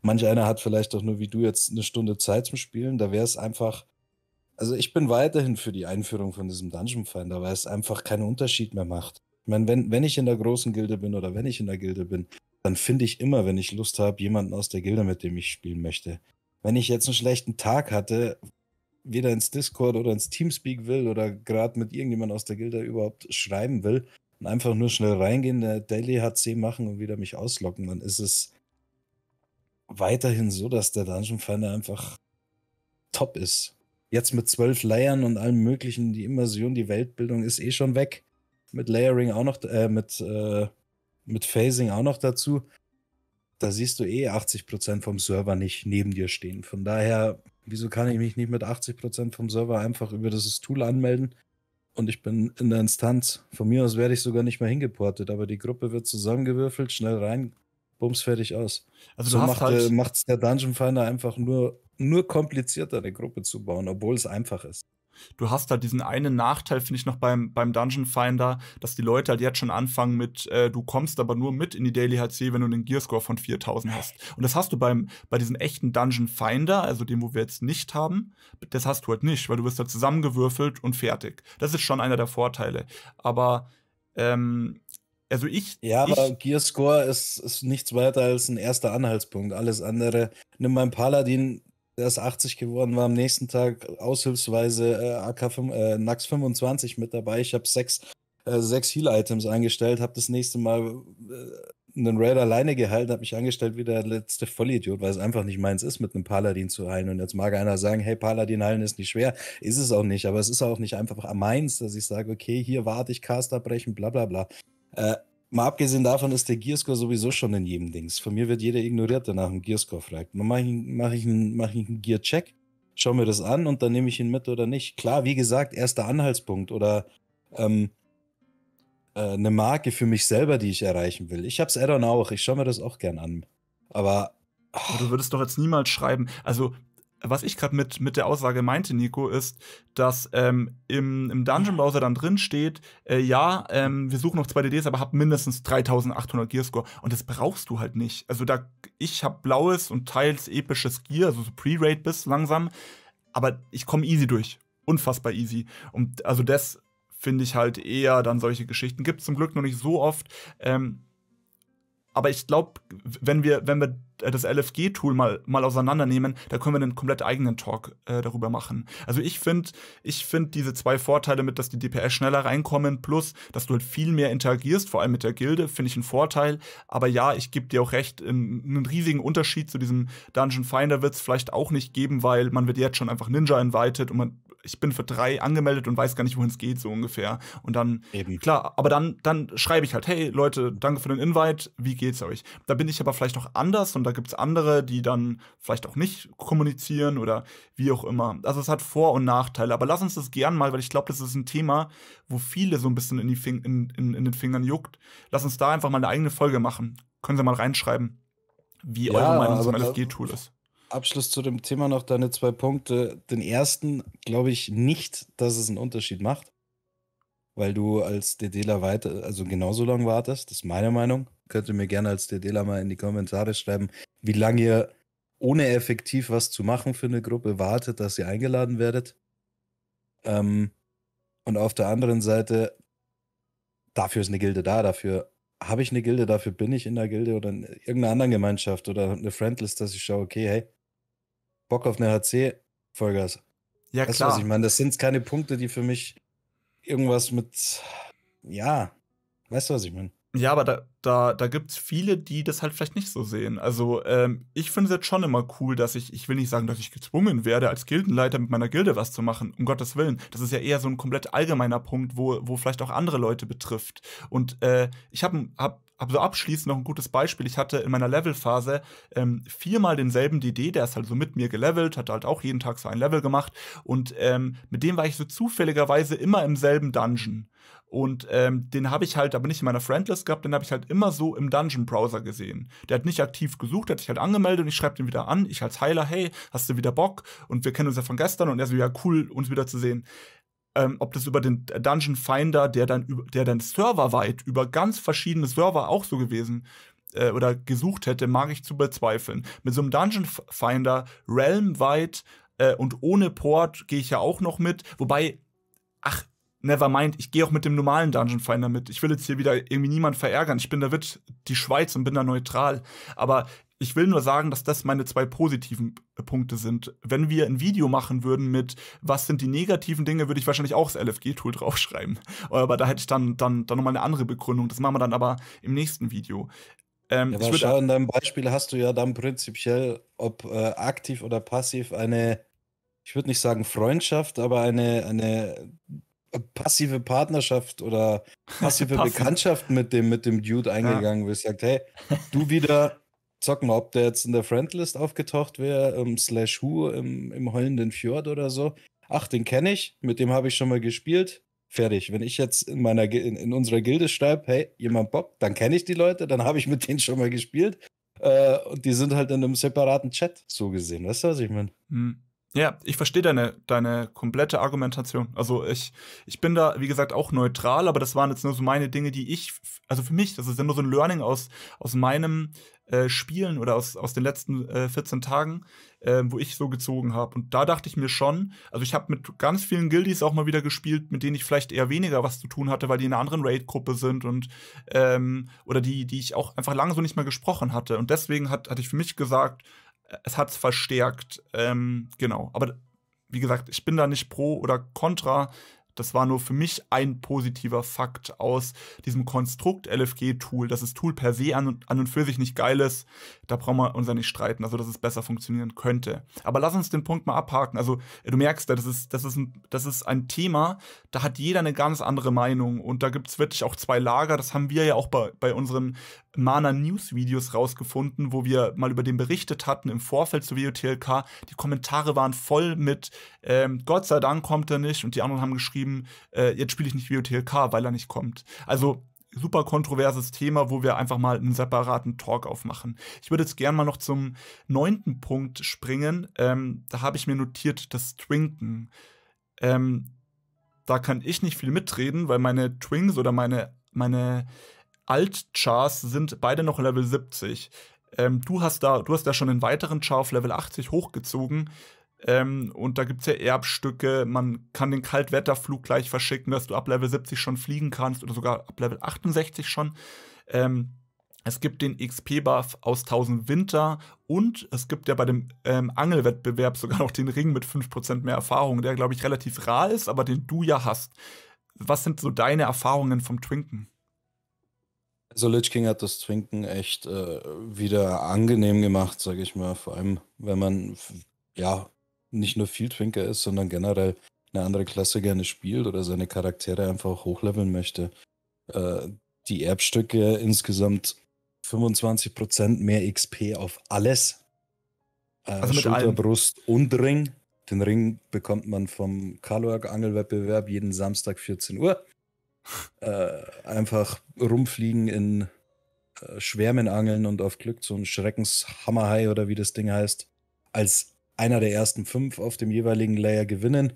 manch einer hat vielleicht auch nur wie du jetzt eine Stunde Zeit zum Spielen, da wäre es einfach also ich bin weiterhin für die Einführung von diesem Dungeon Finder, weil es einfach keinen Unterschied mehr macht. Ich meine, wenn, wenn ich in der großen Gilde bin oder wenn ich in der Gilde bin, dann finde ich immer, wenn ich Lust habe, jemanden aus der Gilde, mit dem ich spielen möchte. Wenn ich jetzt einen schlechten Tag hatte, weder ins Discord oder ins Teamspeak will oder gerade mit irgendjemand aus der Gilde überhaupt schreiben will und einfach nur schnell reingehen, der Daily HC machen und wieder mich auslocken, dann ist es weiterhin so, dass der Dungeon Finder einfach top ist jetzt mit zwölf Layern und allem Möglichen, die Immersion, die Weltbildung ist eh schon weg. Mit Layering auch noch, äh, mit, äh, mit Phasing auch noch dazu. Da siehst du eh 80% vom Server nicht neben dir stehen. Von daher, wieso kann ich mich nicht mit 80% vom Server einfach über dieses Tool anmelden? Und ich bin in der Instanz. Von mir aus werde ich sogar nicht mehr hingeportet, aber die Gruppe wird zusammengewürfelt, schnell rein, bums, fertig aus. Also so macht, halt äh, der Dungeon Finder einfach nur nur komplizierter, eine Gruppe zu bauen, obwohl es einfach ist. Du hast da diesen einen Nachteil, finde ich, noch beim, beim Dungeon Finder, dass die Leute halt jetzt schon anfangen mit, äh, du kommst aber nur mit in die Daily HC, wenn du einen Gearscore von 4000 hast. Und das hast du beim, bei diesem echten Dungeon Finder, also dem, wo wir jetzt nicht haben, das hast du halt nicht, weil du wirst halt zusammengewürfelt und fertig. Das ist schon einer der Vorteile. Aber, ähm, also ich. Ja, ich, aber Gearscore ist, ist nichts weiter als ein erster Anhaltspunkt. Alles andere. Nimm mal Paladin, ist 80 geworden, war am nächsten Tag aushilfsweise äh, äh, NAX 25 mit dabei. Ich habe sechs, äh, sechs Heal-Items eingestellt, habe das nächste Mal äh, einen Raid alleine gehalten, habe mich angestellt wie der letzte Vollidiot, weil es einfach nicht meins ist, mit einem Paladin zu heilen. Und jetzt mag einer sagen, hey, Paladin heilen ist nicht schwer. Ist es auch nicht, aber es ist auch nicht einfach meins, dass ich sage, okay, hier warte ich, Caster brechen, bla bla bla. Äh, Mal abgesehen davon ist der Gearscore sowieso schon in jedem Dings. Von mir wird jeder ignoriert, der nach dem Gearscore fragt. Dann mache ich, mach ich, einen, mach einen Gear-Check, schaue mir das an und dann nehme ich ihn mit oder nicht. Klar, wie gesagt, erster Anhaltspunkt oder ähm, äh, eine Marke für mich selber, die ich erreichen will. Ich hab's Addon auch, ich schaue mir das auch gern an. Aber. Oh. Du würdest doch jetzt niemals schreiben, also was ich gerade mit, mit der Aussage meinte, Nico, ist, dass ähm, im, im Dungeon-Browser dann drin steht, äh, ja, ähm, wir suchen noch zwei DDs, aber hab mindestens 3800 Gearscore. Und das brauchst du halt nicht. Also da, ich hab blaues und teils episches Gear, also so pre rate bis langsam, aber ich komme easy durch. Unfassbar easy. Und also das finde ich halt eher dann solche Geschichten. Gibt zum Glück noch nicht so oft. Ähm, aber ich glaube, wenn wir, wenn wir äh, das LFG-Tool mal, mal auseinandernehmen, da können wir einen komplett eigenen Talk äh, darüber machen. Also ich finde, ich finde diese zwei Vorteile mit, dass die DPS schneller reinkommen, plus, dass du halt viel mehr interagierst, vor allem mit der Gilde, finde ich einen Vorteil. Aber ja, ich gebe dir auch recht, einen riesigen Unterschied zu diesem Dungeon Finder wird es vielleicht auch nicht geben, weil man wird jetzt schon einfach Ninja invited und man ich bin für drei angemeldet und weiß gar nicht, wohin es geht, so ungefähr. Und dann, Eben. klar, aber dann, dann schreibe ich halt, hey Leute, danke für den Invite, wie geht's euch? Da bin ich aber vielleicht auch anders und da gibt's andere, die dann vielleicht auch nicht kommunizieren oder wie auch immer. Also es hat Vor- und Nachteile, aber lass uns das gern mal, weil ich glaube, das ist ein Thema, wo viele so ein bisschen in, die Fing in, in, in den Fingern juckt. Lass uns da einfach mal eine eigene Folge machen. Können Sie mal reinschreiben, wie ja, eure Meinung zum LFG-Tool ist Abschluss zu dem Thema noch deine zwei Punkte. Den ersten glaube ich nicht, dass es einen Unterschied macht, weil du als DDler weiter, also genauso lang wartest. Das ist meine Meinung. Könnt ihr mir gerne als DDler mal in die Kommentare schreiben, wie lange ihr ohne effektiv was zu machen für eine Gruppe wartet, dass ihr eingeladen werdet. Ähm, und auf der anderen Seite, dafür ist eine Gilde da, dafür habe ich eine Gilde, dafür bin ich in der Gilde oder in irgendeiner anderen Gemeinschaft oder eine Friendlist, dass ich schaue, okay, hey, Bock auf eine HC, Vollgas. Ja, weißt klar. Du, was ich meine? Das sind keine Punkte, die für mich irgendwas mit. Ja, weißt du, was ich meine? Ja, aber da, da, da gibt es viele, die das halt vielleicht nicht so sehen. Also, ähm, ich finde es jetzt schon immer cool, dass ich, ich will nicht sagen, dass ich gezwungen werde, als Gildenleiter mit meiner Gilde was zu machen, um Gottes Willen. Das ist ja eher so ein komplett allgemeiner Punkt, wo, wo vielleicht auch andere Leute betrifft. Und äh, ich habe hab habe so abschließend noch ein gutes Beispiel. Ich hatte in meiner Levelphase ähm, viermal denselben DD, der ist halt so mit mir gelevelt, hat halt auch jeden Tag so ein Level gemacht und ähm, mit dem war ich so zufälligerweise immer im selben Dungeon. Und ähm, den habe ich halt aber nicht in meiner Friendlist gehabt, den habe ich halt immer so im Dungeon-Browser gesehen. Der hat nicht aktiv gesucht, hat sich halt angemeldet und ich schreibe den wieder an. Ich als Heiler, hey, hast du wieder Bock? Und wir kennen uns ja von gestern und er so, ja, cool, uns wieder zu sehen ähm, ob das über den Dungeon Finder, der dann, der dann serverweit über ganz verschiedene Server auch so gewesen äh, oder gesucht hätte, mag ich zu bezweifeln. Mit so einem Dungeon Finder realmweit äh, und ohne Port gehe ich ja auch noch mit, wobei, ach, Never mind, ich gehe auch mit dem normalen Dungeon Finder mit. Ich will jetzt hier wieder irgendwie niemand verärgern. Ich bin da wird die Schweiz und bin da neutral. Aber ich will nur sagen, dass das meine zwei positiven äh, Punkte sind. Wenn wir ein Video machen würden mit, was sind die negativen Dinge, würde ich wahrscheinlich auch das LFG-Tool draufschreiben. Aber da hätte ich dann, dann, dann nochmal eine andere Begründung. Das machen wir dann aber im nächsten Video. Ähm, ja, aber schau, in deinem Beispiel hast du ja dann prinzipiell, ob äh, aktiv oder passiv, eine, ich würde nicht sagen Freundschaft, aber eine, eine äh, passive Partnerschaft oder passive Bekanntschaft mit dem, mit dem Dude eingegangen ja. bist. Sagt, hey, du wieder zocken, mal, ob der jetzt in der Friendlist aufgetaucht wäre, ähm, slash who im, im heulenden Fjord oder so. Ach, den kenne ich, mit dem habe ich schon mal gespielt. Fertig. Wenn ich jetzt in meiner in, in unserer Gilde schreibe, hey, jemand Bock, dann kenne ich die Leute, dann habe ich mit denen schon mal gespielt. Äh, und die sind halt in einem separaten Chat so gesehen. Weißt du, was ich meine? Mhm. Ja, ich verstehe deine, deine komplette Argumentation. Also ich, ich bin da, wie gesagt, auch neutral, aber das waren jetzt nur so meine Dinge, die ich, also für mich, das ist ja nur so ein Learning aus, aus meinem äh, Spielen oder aus, aus den letzten äh, 14 Tagen, äh, wo ich so gezogen habe. Und da dachte ich mir schon, also ich habe mit ganz vielen Guildies auch mal wieder gespielt, mit denen ich vielleicht eher weniger was zu tun hatte, weil die in einer anderen Raid-Gruppe sind und ähm, oder die, die ich auch einfach lange so nicht mehr gesprochen hatte. Und deswegen hat, hatte ich für mich gesagt, es hat es verstärkt. Ähm, genau. Aber wie gesagt, ich bin da nicht pro oder contra. Das war nur für mich ein positiver Fakt aus diesem Konstrukt LFG-Tool, dass das Tool per se an und, an und für sich nicht geil ist. Da brauchen wir uns ja nicht streiten, also dass es besser funktionieren könnte. Aber lass uns den Punkt mal abhaken. Also du merkst, das ist, das ist, ein, das ist ein Thema, da hat jeder eine ganz andere Meinung. Und da gibt es wirklich auch zwei Lager. Das haben wir ja auch bei, bei unseren Mana News Videos rausgefunden, wo wir mal über den berichtet hatten im Vorfeld zu WOTLK. Die Kommentare waren voll mit ähm, Gott sei Dank kommt er nicht. Und die anderen haben geschrieben, eben, äh, jetzt spiele ich nicht WOTLK, weil er nicht kommt. Also super kontroverses Thema, wo wir einfach mal einen separaten Talk aufmachen. Ich würde jetzt gerne mal noch zum neunten Punkt springen. Ähm, da habe ich mir notiert, das Twinken. Ähm, da kann ich nicht viel mitreden, weil meine Twings oder meine, meine Alt-Chars sind beide noch Level 70. Ähm, du, hast da, du hast da schon einen weiteren Char auf Level 80 hochgezogen. Ähm, und da gibt es ja Erbstücke. Man kann den Kaltwetterflug gleich verschicken, dass du ab Level 70 schon fliegen kannst oder sogar ab Level 68 schon. Ähm, es gibt den XP-Buff aus 1000 Winter und es gibt ja bei dem ähm, Angelwettbewerb sogar noch den Ring mit 5% mehr Erfahrung, der, glaube ich, relativ rar ist, aber den du ja hast. Was sind so deine Erfahrungen vom Twinken? Also Lich King hat das Twinken echt äh, wieder angenehm gemacht, sage ich mal. Vor allem, wenn man ja nicht nur Fieldwinker ist, sondern generell eine andere Klasse gerne spielt oder seine Charaktere einfach hochleveln möchte. Äh, die Erbstücke insgesamt 25% mehr XP auf alles. Äh, also Schulter, allem. Brust und Ring. Den Ring bekommt man vom Kaluak Angelwettbewerb jeden Samstag 14 Uhr. Äh, einfach rumfliegen in äh, Schwärmen angeln und auf Glück so ein Schreckenshammerhai oder wie das Ding heißt, als einer der ersten fünf auf dem jeweiligen Layer gewinnen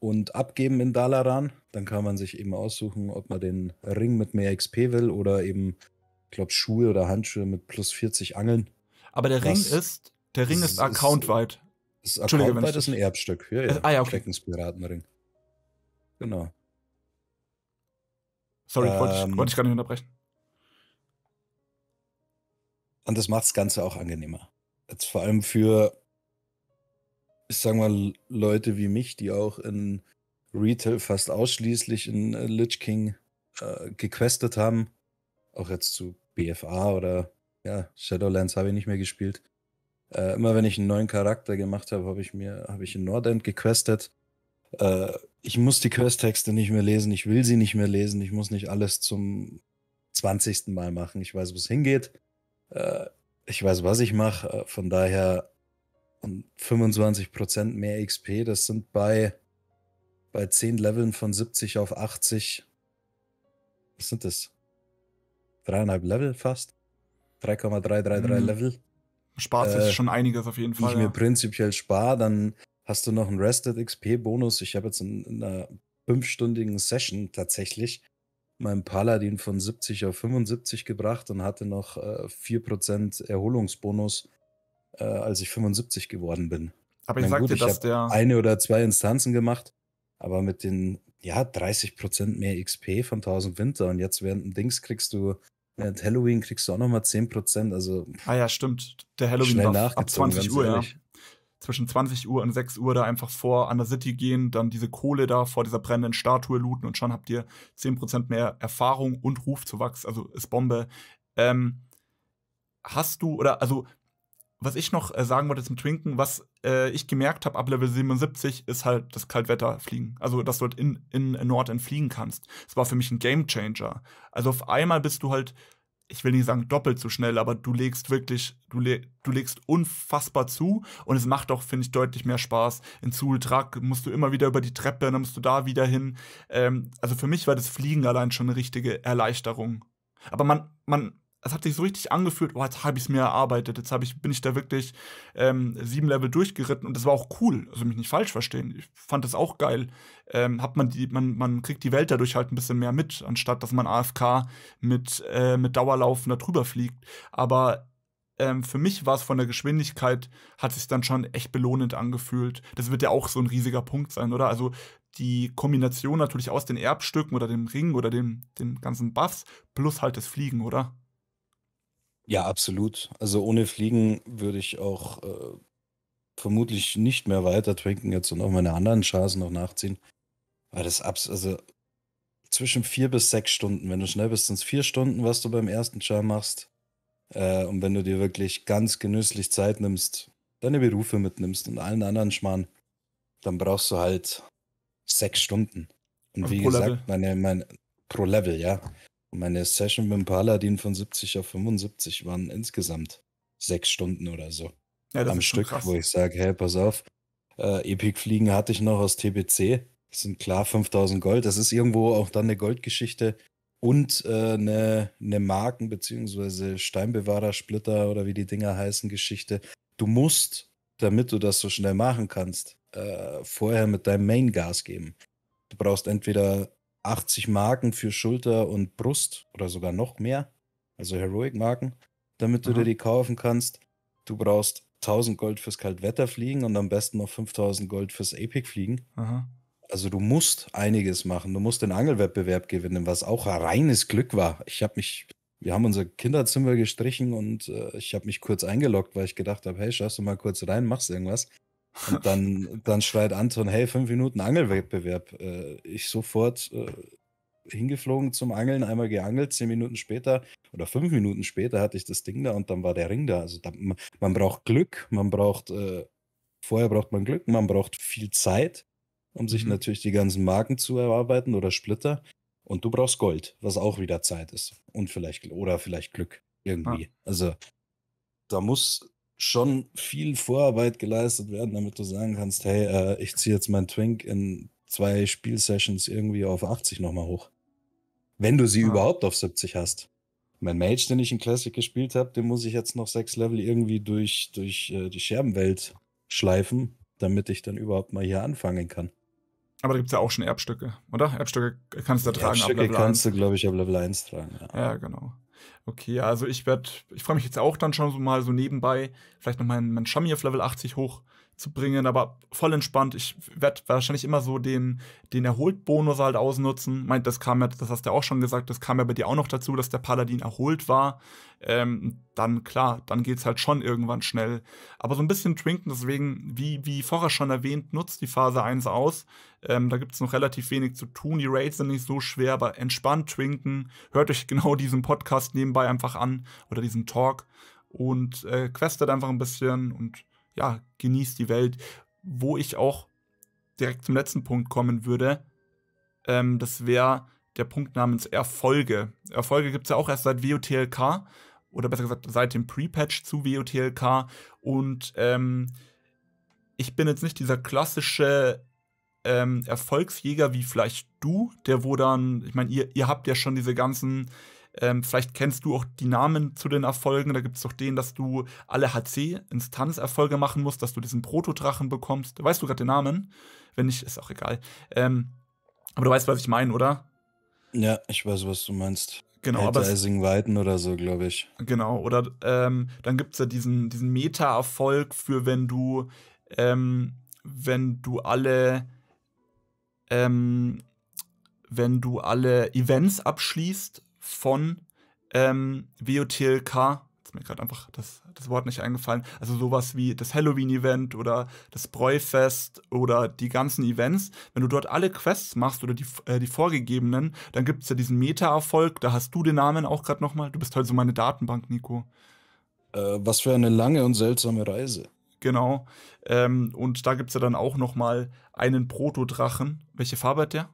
und abgeben in Dalaran. Dann kann man sich eben aussuchen, ob man den Ring mit mehr XP will oder eben, ich glaube, Schuhe oder Handschuhe mit plus 40 Angeln. Aber der das Ring ist, der Ring ist, ist accountweit. Ist, ist accountweit ist ein Erbstück. Ja, ja. Äh, ah, ja, okay. Genau. Sorry, ähm, wollte, ich, wollte ich gar nicht unterbrechen. Und das macht das Ganze auch angenehmer. Jetzt vor allem für ich sag mal, Leute wie mich, die auch in Retail fast ausschließlich in äh, Lich King äh, gequestet haben, auch jetzt zu BFA oder ja, Shadowlands habe ich nicht mehr gespielt. Äh, immer wenn ich einen neuen Charakter gemacht habe, habe ich mir, habe ich in Nordend gequestet. Äh, ich muss die Questtexte nicht mehr lesen, ich will sie nicht mehr lesen, ich muss nicht alles zum 20. Mal machen. Ich weiß, wo es hingeht. Äh, ich weiß, was ich mache. Äh, von daher und 25% mehr XP, das sind bei, bei 10 Leveln von 70 auf 80. Was sind das? Dreieinhalb Level fast. 3,333 mhm. Level. Spart sich äh, schon einiges auf jeden Fall. Wenn ich ja. mir prinzipiell spare, dann hast du noch einen Rested XP-Bonus. Ich habe jetzt in, in einer fünfstündigen Session tatsächlich meinen Paladin von 70 auf 75 gebracht und hatte noch äh, 4% Erholungsbonus äh, als ich 75 geworden bin. Aber ich sagte, dass der. Eine oder zwei Instanzen gemacht, aber mit den, ja, 30% mehr XP von 1000 Winter und jetzt während dem Dings kriegst du Während Halloween kriegst du auch nochmal 10%. Also ah ja, stimmt. Der Halloween war ab 20 Uhr, ehrlich. ja. Zwischen 20 Uhr und 6 Uhr da einfach vor an der City gehen, dann diese Kohle da vor dieser brennenden Statue looten und schon habt ihr 10% mehr Erfahrung und Rufzuwachs, also ist Bombe. Ähm, hast du, oder also was ich noch äh, sagen wollte zum Trinken, was äh, ich gemerkt habe ab Level 77, ist halt das Kaltwetterfliegen. Also, dass du halt in, in Nord entfliegen kannst. Das war für mich ein Gamechanger. Also, auf einmal bist du halt, ich will nicht sagen doppelt so schnell, aber du legst wirklich, du, le du legst unfassbar zu und es macht auch, finde ich, deutlich mehr Spaß. In Zultrag musst du immer wieder über die Treppe, dann musst du da wieder hin. Ähm, also, für mich war das Fliegen allein schon eine richtige Erleichterung. Aber man, man, es hat sich so richtig angefühlt, boah, jetzt habe ich es mir erarbeitet, jetzt ich, bin ich da wirklich ähm, sieben Level durchgeritten und das war auch cool, also mich nicht falsch verstehen, ich fand das auch geil. Ähm, hat man, die, man, man kriegt die Welt dadurch halt ein bisschen mehr mit, anstatt dass man AFK mit, äh, mit Dauerlaufen da drüber fliegt. Aber ähm, für mich war es von der Geschwindigkeit, hat sich dann schon echt belohnend angefühlt. Das wird ja auch so ein riesiger Punkt sein, oder? Also die Kombination natürlich aus den Erbstücken oder dem Ring oder dem, den ganzen Buffs plus halt das Fliegen, oder? Ja, absolut. Also ohne Fliegen würde ich auch äh, vermutlich nicht mehr weiter trinken jetzt und auch meine anderen Chancen noch nachziehen. Weil das abs also zwischen vier bis sechs Stunden, wenn du schnell bist, sind es vier Stunden, was du beim ersten Char machst. Äh, und wenn du dir wirklich ganz genüsslich Zeit nimmst, deine Berufe mitnimmst und allen anderen Schmarrn, dann brauchst du halt sechs Stunden. Und, und wie gesagt, Level. meine, meine pro Level, ja. Meine Session mit dem Paladin von 70 auf 75 waren insgesamt sechs Stunden oder so. Ja, am Stück, wo ich sage, hey, pass auf, äh, Epic Fliegen hatte ich noch aus TBC. Das sind klar 5000 Gold. Das ist irgendwo auch dann eine Goldgeschichte und äh, eine, eine Marken- bzw. Steinbewahrersplitter oder wie die Dinger heißen, Geschichte. Du musst, damit du das so schnell machen kannst, äh, vorher mit deinem Main Gas geben. Du brauchst entweder 80 Marken für Schulter und Brust oder sogar noch mehr, also Heroic-Marken, damit du Aha. dir die kaufen kannst. Du brauchst 1000 Gold fürs Kaltwetterfliegen und am besten noch 5000 Gold fürs Epic-Fliegen. Also du musst einiges machen. Du musst den Angelwettbewerb gewinnen, was auch reines Glück war. Ich habe mich, wir haben unser Kinderzimmer gestrichen und äh, ich habe mich kurz eingeloggt, weil ich gedacht habe, hey, schaust du mal kurz rein, machst irgendwas. Und dann, dann schreit Anton, hey, fünf Minuten Angelwettbewerb. Äh, ich sofort äh, hingeflogen zum Angeln, einmal geangelt, zehn Minuten später oder fünf Minuten später hatte ich das Ding da und dann war der Ring da. Also da, man braucht Glück, man braucht, äh, vorher braucht man Glück, man braucht viel Zeit, um sich mhm. natürlich die ganzen Marken zu erarbeiten oder Splitter. Und du brauchst Gold, was auch wieder Zeit ist. Und vielleicht, oder vielleicht Glück ah. irgendwie. Ah. Also da muss, schon viel Vorarbeit geleistet werden, damit du sagen kannst, hey, äh, ich ziehe jetzt meinen Twink in zwei Spielsessions irgendwie auf 80 nochmal hoch. Wenn du sie ja. überhaupt auf 70 hast. Mein Mage, den ich in Classic gespielt habe, den muss ich jetzt noch sechs Level irgendwie durch, durch äh, die Scherbenwelt schleifen, damit ich dann überhaupt mal hier anfangen kann. Aber da gibt es ja auch schon Erbstücke, oder? Erbstücke kannst du da tragen. Erbstücke kannst du, glaube ich, ab Level 1 tragen. Ja, ja genau. Okay, also ich werde, ich freue mich jetzt auch dann schon so mal so nebenbei, vielleicht noch meinen mein Shami auf Level 80 hoch zu bringen, aber voll entspannt. Ich werde wahrscheinlich immer so den, den Erholt-Bonus halt ausnutzen. Meint, das kam ja, das hast du ja auch schon gesagt, das kam ja bei dir auch noch dazu, dass der Paladin erholt war. Ähm, dann klar, dann geht es halt schon irgendwann schnell. Aber so ein bisschen trinken, deswegen, wie, wie vorher schon erwähnt, nutzt die Phase 1 aus. Ähm, da es noch relativ wenig zu tun. Die Raids sind nicht so schwer, aber entspannt trinken. Hört euch genau diesen Podcast nebenbei einfach an oder diesen Talk und äh, questet einfach ein bisschen und ja, genießt die Welt, wo ich auch direkt zum letzten Punkt kommen würde. Ähm, das wäre der Punkt namens Erfolge. Erfolge gibt es ja auch erst seit WOTLK oder besser gesagt seit dem Pre-Patch zu WOTLK und ähm, ich bin jetzt nicht dieser klassische ähm, Erfolgsjäger wie vielleicht du, der wo dann, ich meine, ihr, ihr habt ja schon diese ganzen ähm, vielleicht kennst du auch die Namen zu den Erfolgen. Da gibt es doch den, dass du alle HC-Instanz-Erfolge machen musst, dass du diesen Protodrachen bekommst. Weißt du gerade den Namen? Wenn nicht, ist auch egal. Ähm, aber du weißt, was ich meine, oder? Ja, ich weiß, was du meinst. Genau, Advertising Weiten oder so, glaube ich. Genau, oder ähm, dann gibt es ja diesen, diesen Meta-Erfolg für wenn du, ähm, wenn du alle, ähm, wenn du alle Events abschließt von ähm, VOTLK. Ist mir gerade einfach das, das Wort nicht eingefallen. Also sowas wie das Halloween-Event oder das Bräufest oder die ganzen Events. Wenn du dort alle Quests machst oder die, äh, die vorgegebenen, dann gibt es ja diesen Meta-Erfolg. Da hast du den Namen auch gerade nochmal. Du bist halt so meine Datenbank, Nico. Äh, was für eine lange und seltsame Reise. Genau. Ähm, und da gibt es ja dann auch nochmal einen Protodrachen. Welche Farbe hat der?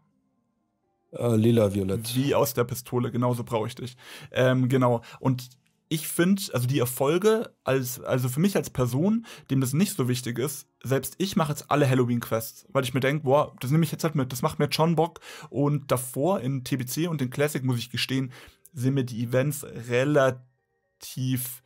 Äh, lila, violett. Wie aus der Pistole, genauso brauche ich dich. Ähm, genau. Und ich finde, also die Erfolge, als, also für mich als Person, dem das nicht so wichtig ist, selbst ich mache jetzt alle Halloween-Quests, weil ich mir denke, boah, das nehme ich jetzt halt mit, das macht mir schon Bock. Und davor in TBC und in Classic, muss ich gestehen, sind mir die Events relativ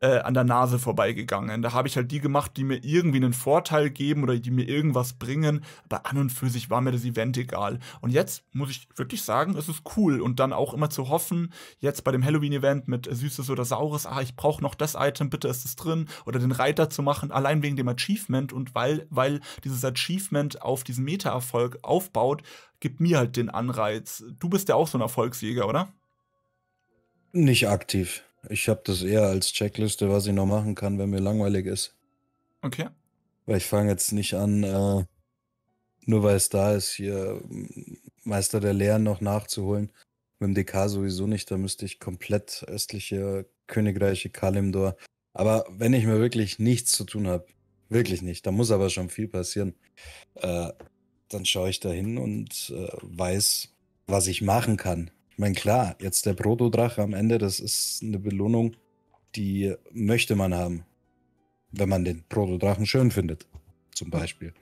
äh, an der Nase vorbeigegangen. Da habe ich halt die gemacht, die mir irgendwie einen Vorteil geben oder die mir irgendwas bringen. Aber an und für sich war mir das Event egal. Und jetzt muss ich wirklich sagen, es ist cool. Und dann auch immer zu hoffen, jetzt bei dem Halloween-Event mit Süßes oder Saures, ah, ich brauche noch das Item, bitte ist es drin. Oder den Reiter zu machen, allein wegen dem Achievement und weil, weil dieses Achievement auf diesen Meta-Erfolg aufbaut, gibt mir halt den Anreiz. Du bist ja auch so ein Erfolgsjäger, oder? Nicht aktiv. Ich habe das eher als Checkliste, was ich noch machen kann, wenn mir langweilig ist. Okay. Weil ich fange jetzt nicht an, äh, nur weil es da ist, hier ähm, Meister der Lehren noch nachzuholen. Mit dem DK sowieso nicht, da müsste ich komplett östliche Königreiche Kalimdor. Aber wenn ich mir wirklich nichts zu tun habe, wirklich nicht, da muss aber schon viel passieren, äh, dann schaue ich da hin und äh, weiß, was ich machen kann. Ich meine, klar, jetzt der Protodrache am Ende, das ist eine Belohnung, die möchte man haben. Wenn man den Protodrachen schön findet, zum Beispiel.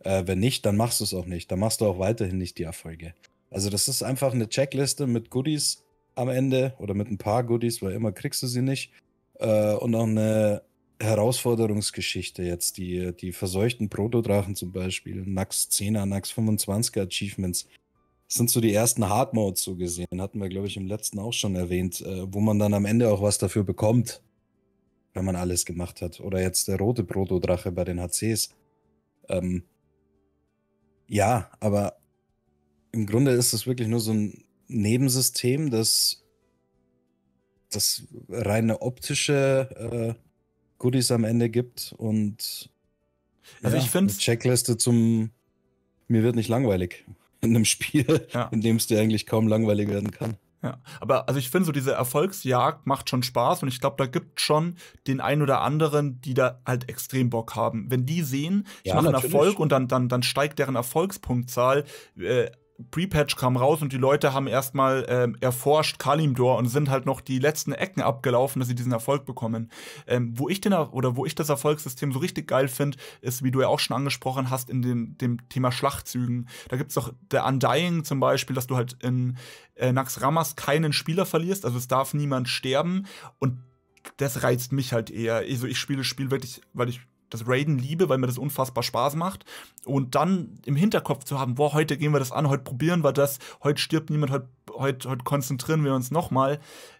Äh, wenn nicht, dann machst du es auch nicht. Dann machst du auch weiterhin nicht die Erfolge. Also, das ist einfach eine Checkliste mit Goodies am Ende oder mit ein paar Goodies, weil immer kriegst du sie nicht. Äh, und auch eine Herausforderungsgeschichte jetzt. Die, die verseuchten Protodrachen zum Beispiel, Nax 10er, Nax 25er Achievements das sind so die ersten Hard Modes so gesehen. Hatten wir, glaube ich, im letzten auch schon erwähnt, äh, wo man dann am Ende auch was dafür bekommt, wenn man alles gemacht hat. Oder jetzt der rote Protodrache bei den HCs. Ähm, ja, aber im Grunde ist es wirklich nur so ein Nebensystem, das das reine optische äh, Goodies am Ende gibt und also ja, ich finde Checkliste zum mir wird nicht langweilig in einem Spiel, ja. in dem es dir eigentlich kaum langweilig werden kann. Ja, aber also ich finde so diese Erfolgsjagd macht schon Spaß und ich glaube, da gibt schon den einen oder anderen, die da halt extrem Bock haben. Wenn die sehen, ich ja, mache einen Erfolg und dann, dann, dann steigt deren Erfolgspunktzahl äh, Pre-Patch kam raus und die Leute haben erstmal ähm, erforscht Kalimdor und sind halt noch die letzten Ecken abgelaufen, dass sie diesen Erfolg bekommen. Ähm, wo ich den oder wo ich das Erfolgssystem so richtig geil finde, ist, wie du ja auch schon angesprochen hast, in den, dem Thema Schlachtzügen. Da gibt es doch der Undying zum Beispiel, dass du halt in äh, Nax Ramas keinen Spieler verlierst, also es darf niemand sterben und das reizt mich halt eher. Also ich spiele das Spiel wirklich, weil ich das Raiden liebe, weil mir das unfassbar Spaß macht. Und dann im Hinterkopf zu haben, boah, heute gehen wir das an, heute probieren wir das, heute stirbt niemand, heute, heute, heute konzentrieren wir uns nochmal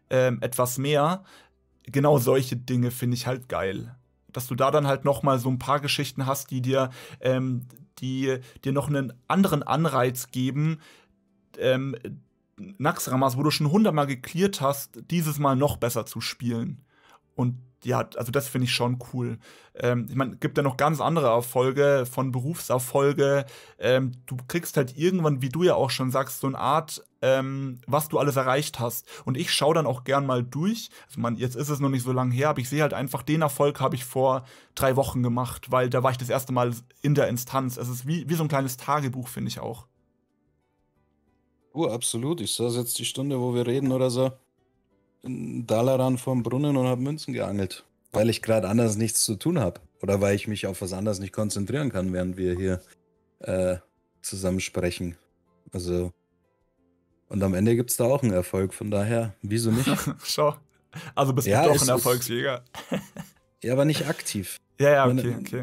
ähm, etwas mehr. Genau solche Dinge finde ich halt geil. Dass du da dann halt nochmal so ein paar Geschichten hast, die dir, ähm, die dir noch einen anderen Anreiz geben, ähm, Naxramas, wo du schon hundertmal geklärt hast, dieses Mal noch besser zu spielen. Und ja, also das finde ich schon cool. Ähm, ich meine, gibt ja noch ganz andere Erfolge von Berufserfolge. Ähm, du kriegst halt irgendwann, wie du ja auch schon sagst, so eine Art, ähm, was du alles erreicht hast. Und ich schaue dann auch gern mal durch. Also man, jetzt ist es noch nicht so lange her, aber ich sehe halt einfach, den Erfolg habe ich vor drei Wochen gemacht, weil da war ich das erste Mal in der Instanz. Es ist wie, wie so ein kleines Tagebuch, finde ich auch. Oh, absolut. Ich saß jetzt die Stunde, wo wir reden oder so einen Dalaran vom Brunnen und habe Münzen geangelt, weil ich gerade anders nichts zu tun habe oder weil ich mich auf was anderes nicht konzentrieren kann, während wir hier äh, zusammen sprechen. Also und am Ende gibt es da auch einen Erfolg, von daher, wieso nicht? Schau. Also bist ja, du doch ein Erfolgsjäger. ja, aber nicht aktiv. Ja, ja, okay, okay.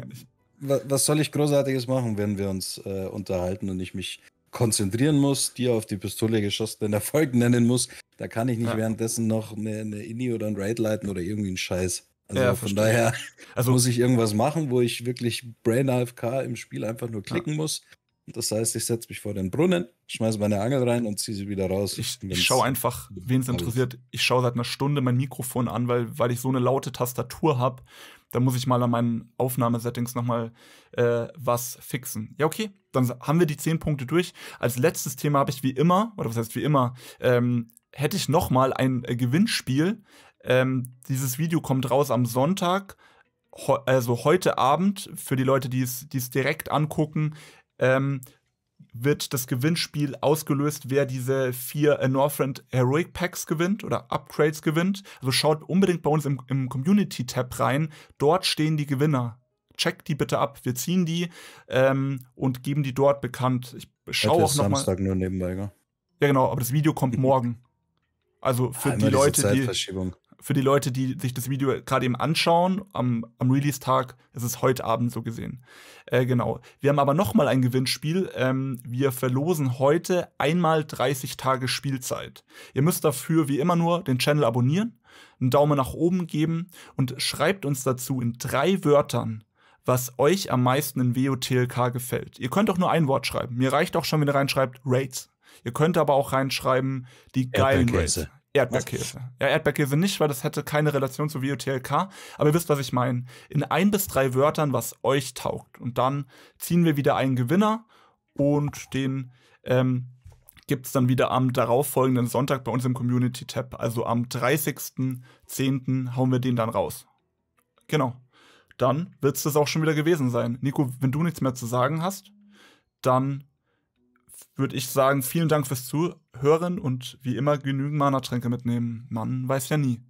Was soll ich Großartiges machen, wenn wir uns äh, unterhalten und ich mich konzentrieren muss, dir auf die Pistole geschossen, den Erfolg nennen muss. Da kann ich nicht ja. währenddessen noch eine, eine Inni oder ein Raid leiten oder irgendwie einen Scheiß. Also ja, von daher also, muss ich irgendwas machen, wo ich wirklich Brain AFK im Spiel einfach nur klicken ja. muss. Das heißt, ich setze mich vor den Brunnen, schmeiße meine Angel rein und ziehe sie wieder raus. Ich, ich schaue einfach, wen es interessiert. Ich schaue seit einer Stunde mein Mikrofon an, weil, weil ich so eine laute Tastatur habe, da muss ich mal an meinen Aufnahmesettings nochmal äh, was fixen. Ja, okay, dann haben wir die zehn Punkte durch. Als letztes Thema habe ich wie immer, oder was heißt wie immer, ähm, hätte ich nochmal ein äh, Gewinnspiel. Ähm, dieses Video kommt raus am Sonntag, also heute Abend, für die Leute, die es direkt angucken. Ähm, wird das Gewinnspiel ausgelöst, wer diese vier äh, Northrend Heroic Packs gewinnt oder Upgrades gewinnt. Also schaut unbedingt bei uns im, im Community-Tab rein. Dort stehen die Gewinner. Checkt die bitte ab. Wir ziehen die ähm, und geben die dort bekannt. Ich schaue auch nochmal. Samstag nur nebenbei, gell? Ja, genau, aber das Video kommt morgen. Also für Einmal ah, die Leute, die für die Leute, die sich das Video gerade eben anschauen, am, am Release-Tag ist es heute Abend so gesehen. Äh, genau. Wir haben aber nochmal ein Gewinnspiel. Ähm, wir verlosen heute einmal 30 Tage Spielzeit. Ihr müsst dafür wie immer nur den Channel abonnieren, einen Daumen nach oben geben und schreibt uns dazu in drei Wörtern, was euch am meisten in WOTLK gefällt. Ihr könnt auch nur ein Wort schreiben. Mir reicht auch schon, wenn ihr reinschreibt Raids. Ihr könnt aber auch reinschreiben die geilen Rates. Erdbeerkäse. Was? Ja, Erdbeerkäse nicht, weil das hätte keine Relation zu VOTLK. Aber ihr wisst, was ich meine. In ein bis drei Wörtern, was euch taugt. Und dann ziehen wir wieder einen Gewinner und den ähm, gibt es dann wieder am darauffolgenden Sonntag bei uns im Community-Tab. Also am 30.10. hauen wir den dann raus. Genau. Dann wird es das auch schon wieder gewesen sein. Nico, wenn du nichts mehr zu sagen hast, dann würde ich sagen, vielen Dank fürs Zuhören und wie immer genügend Mana-Tränke mitnehmen. Man weiß ja nie.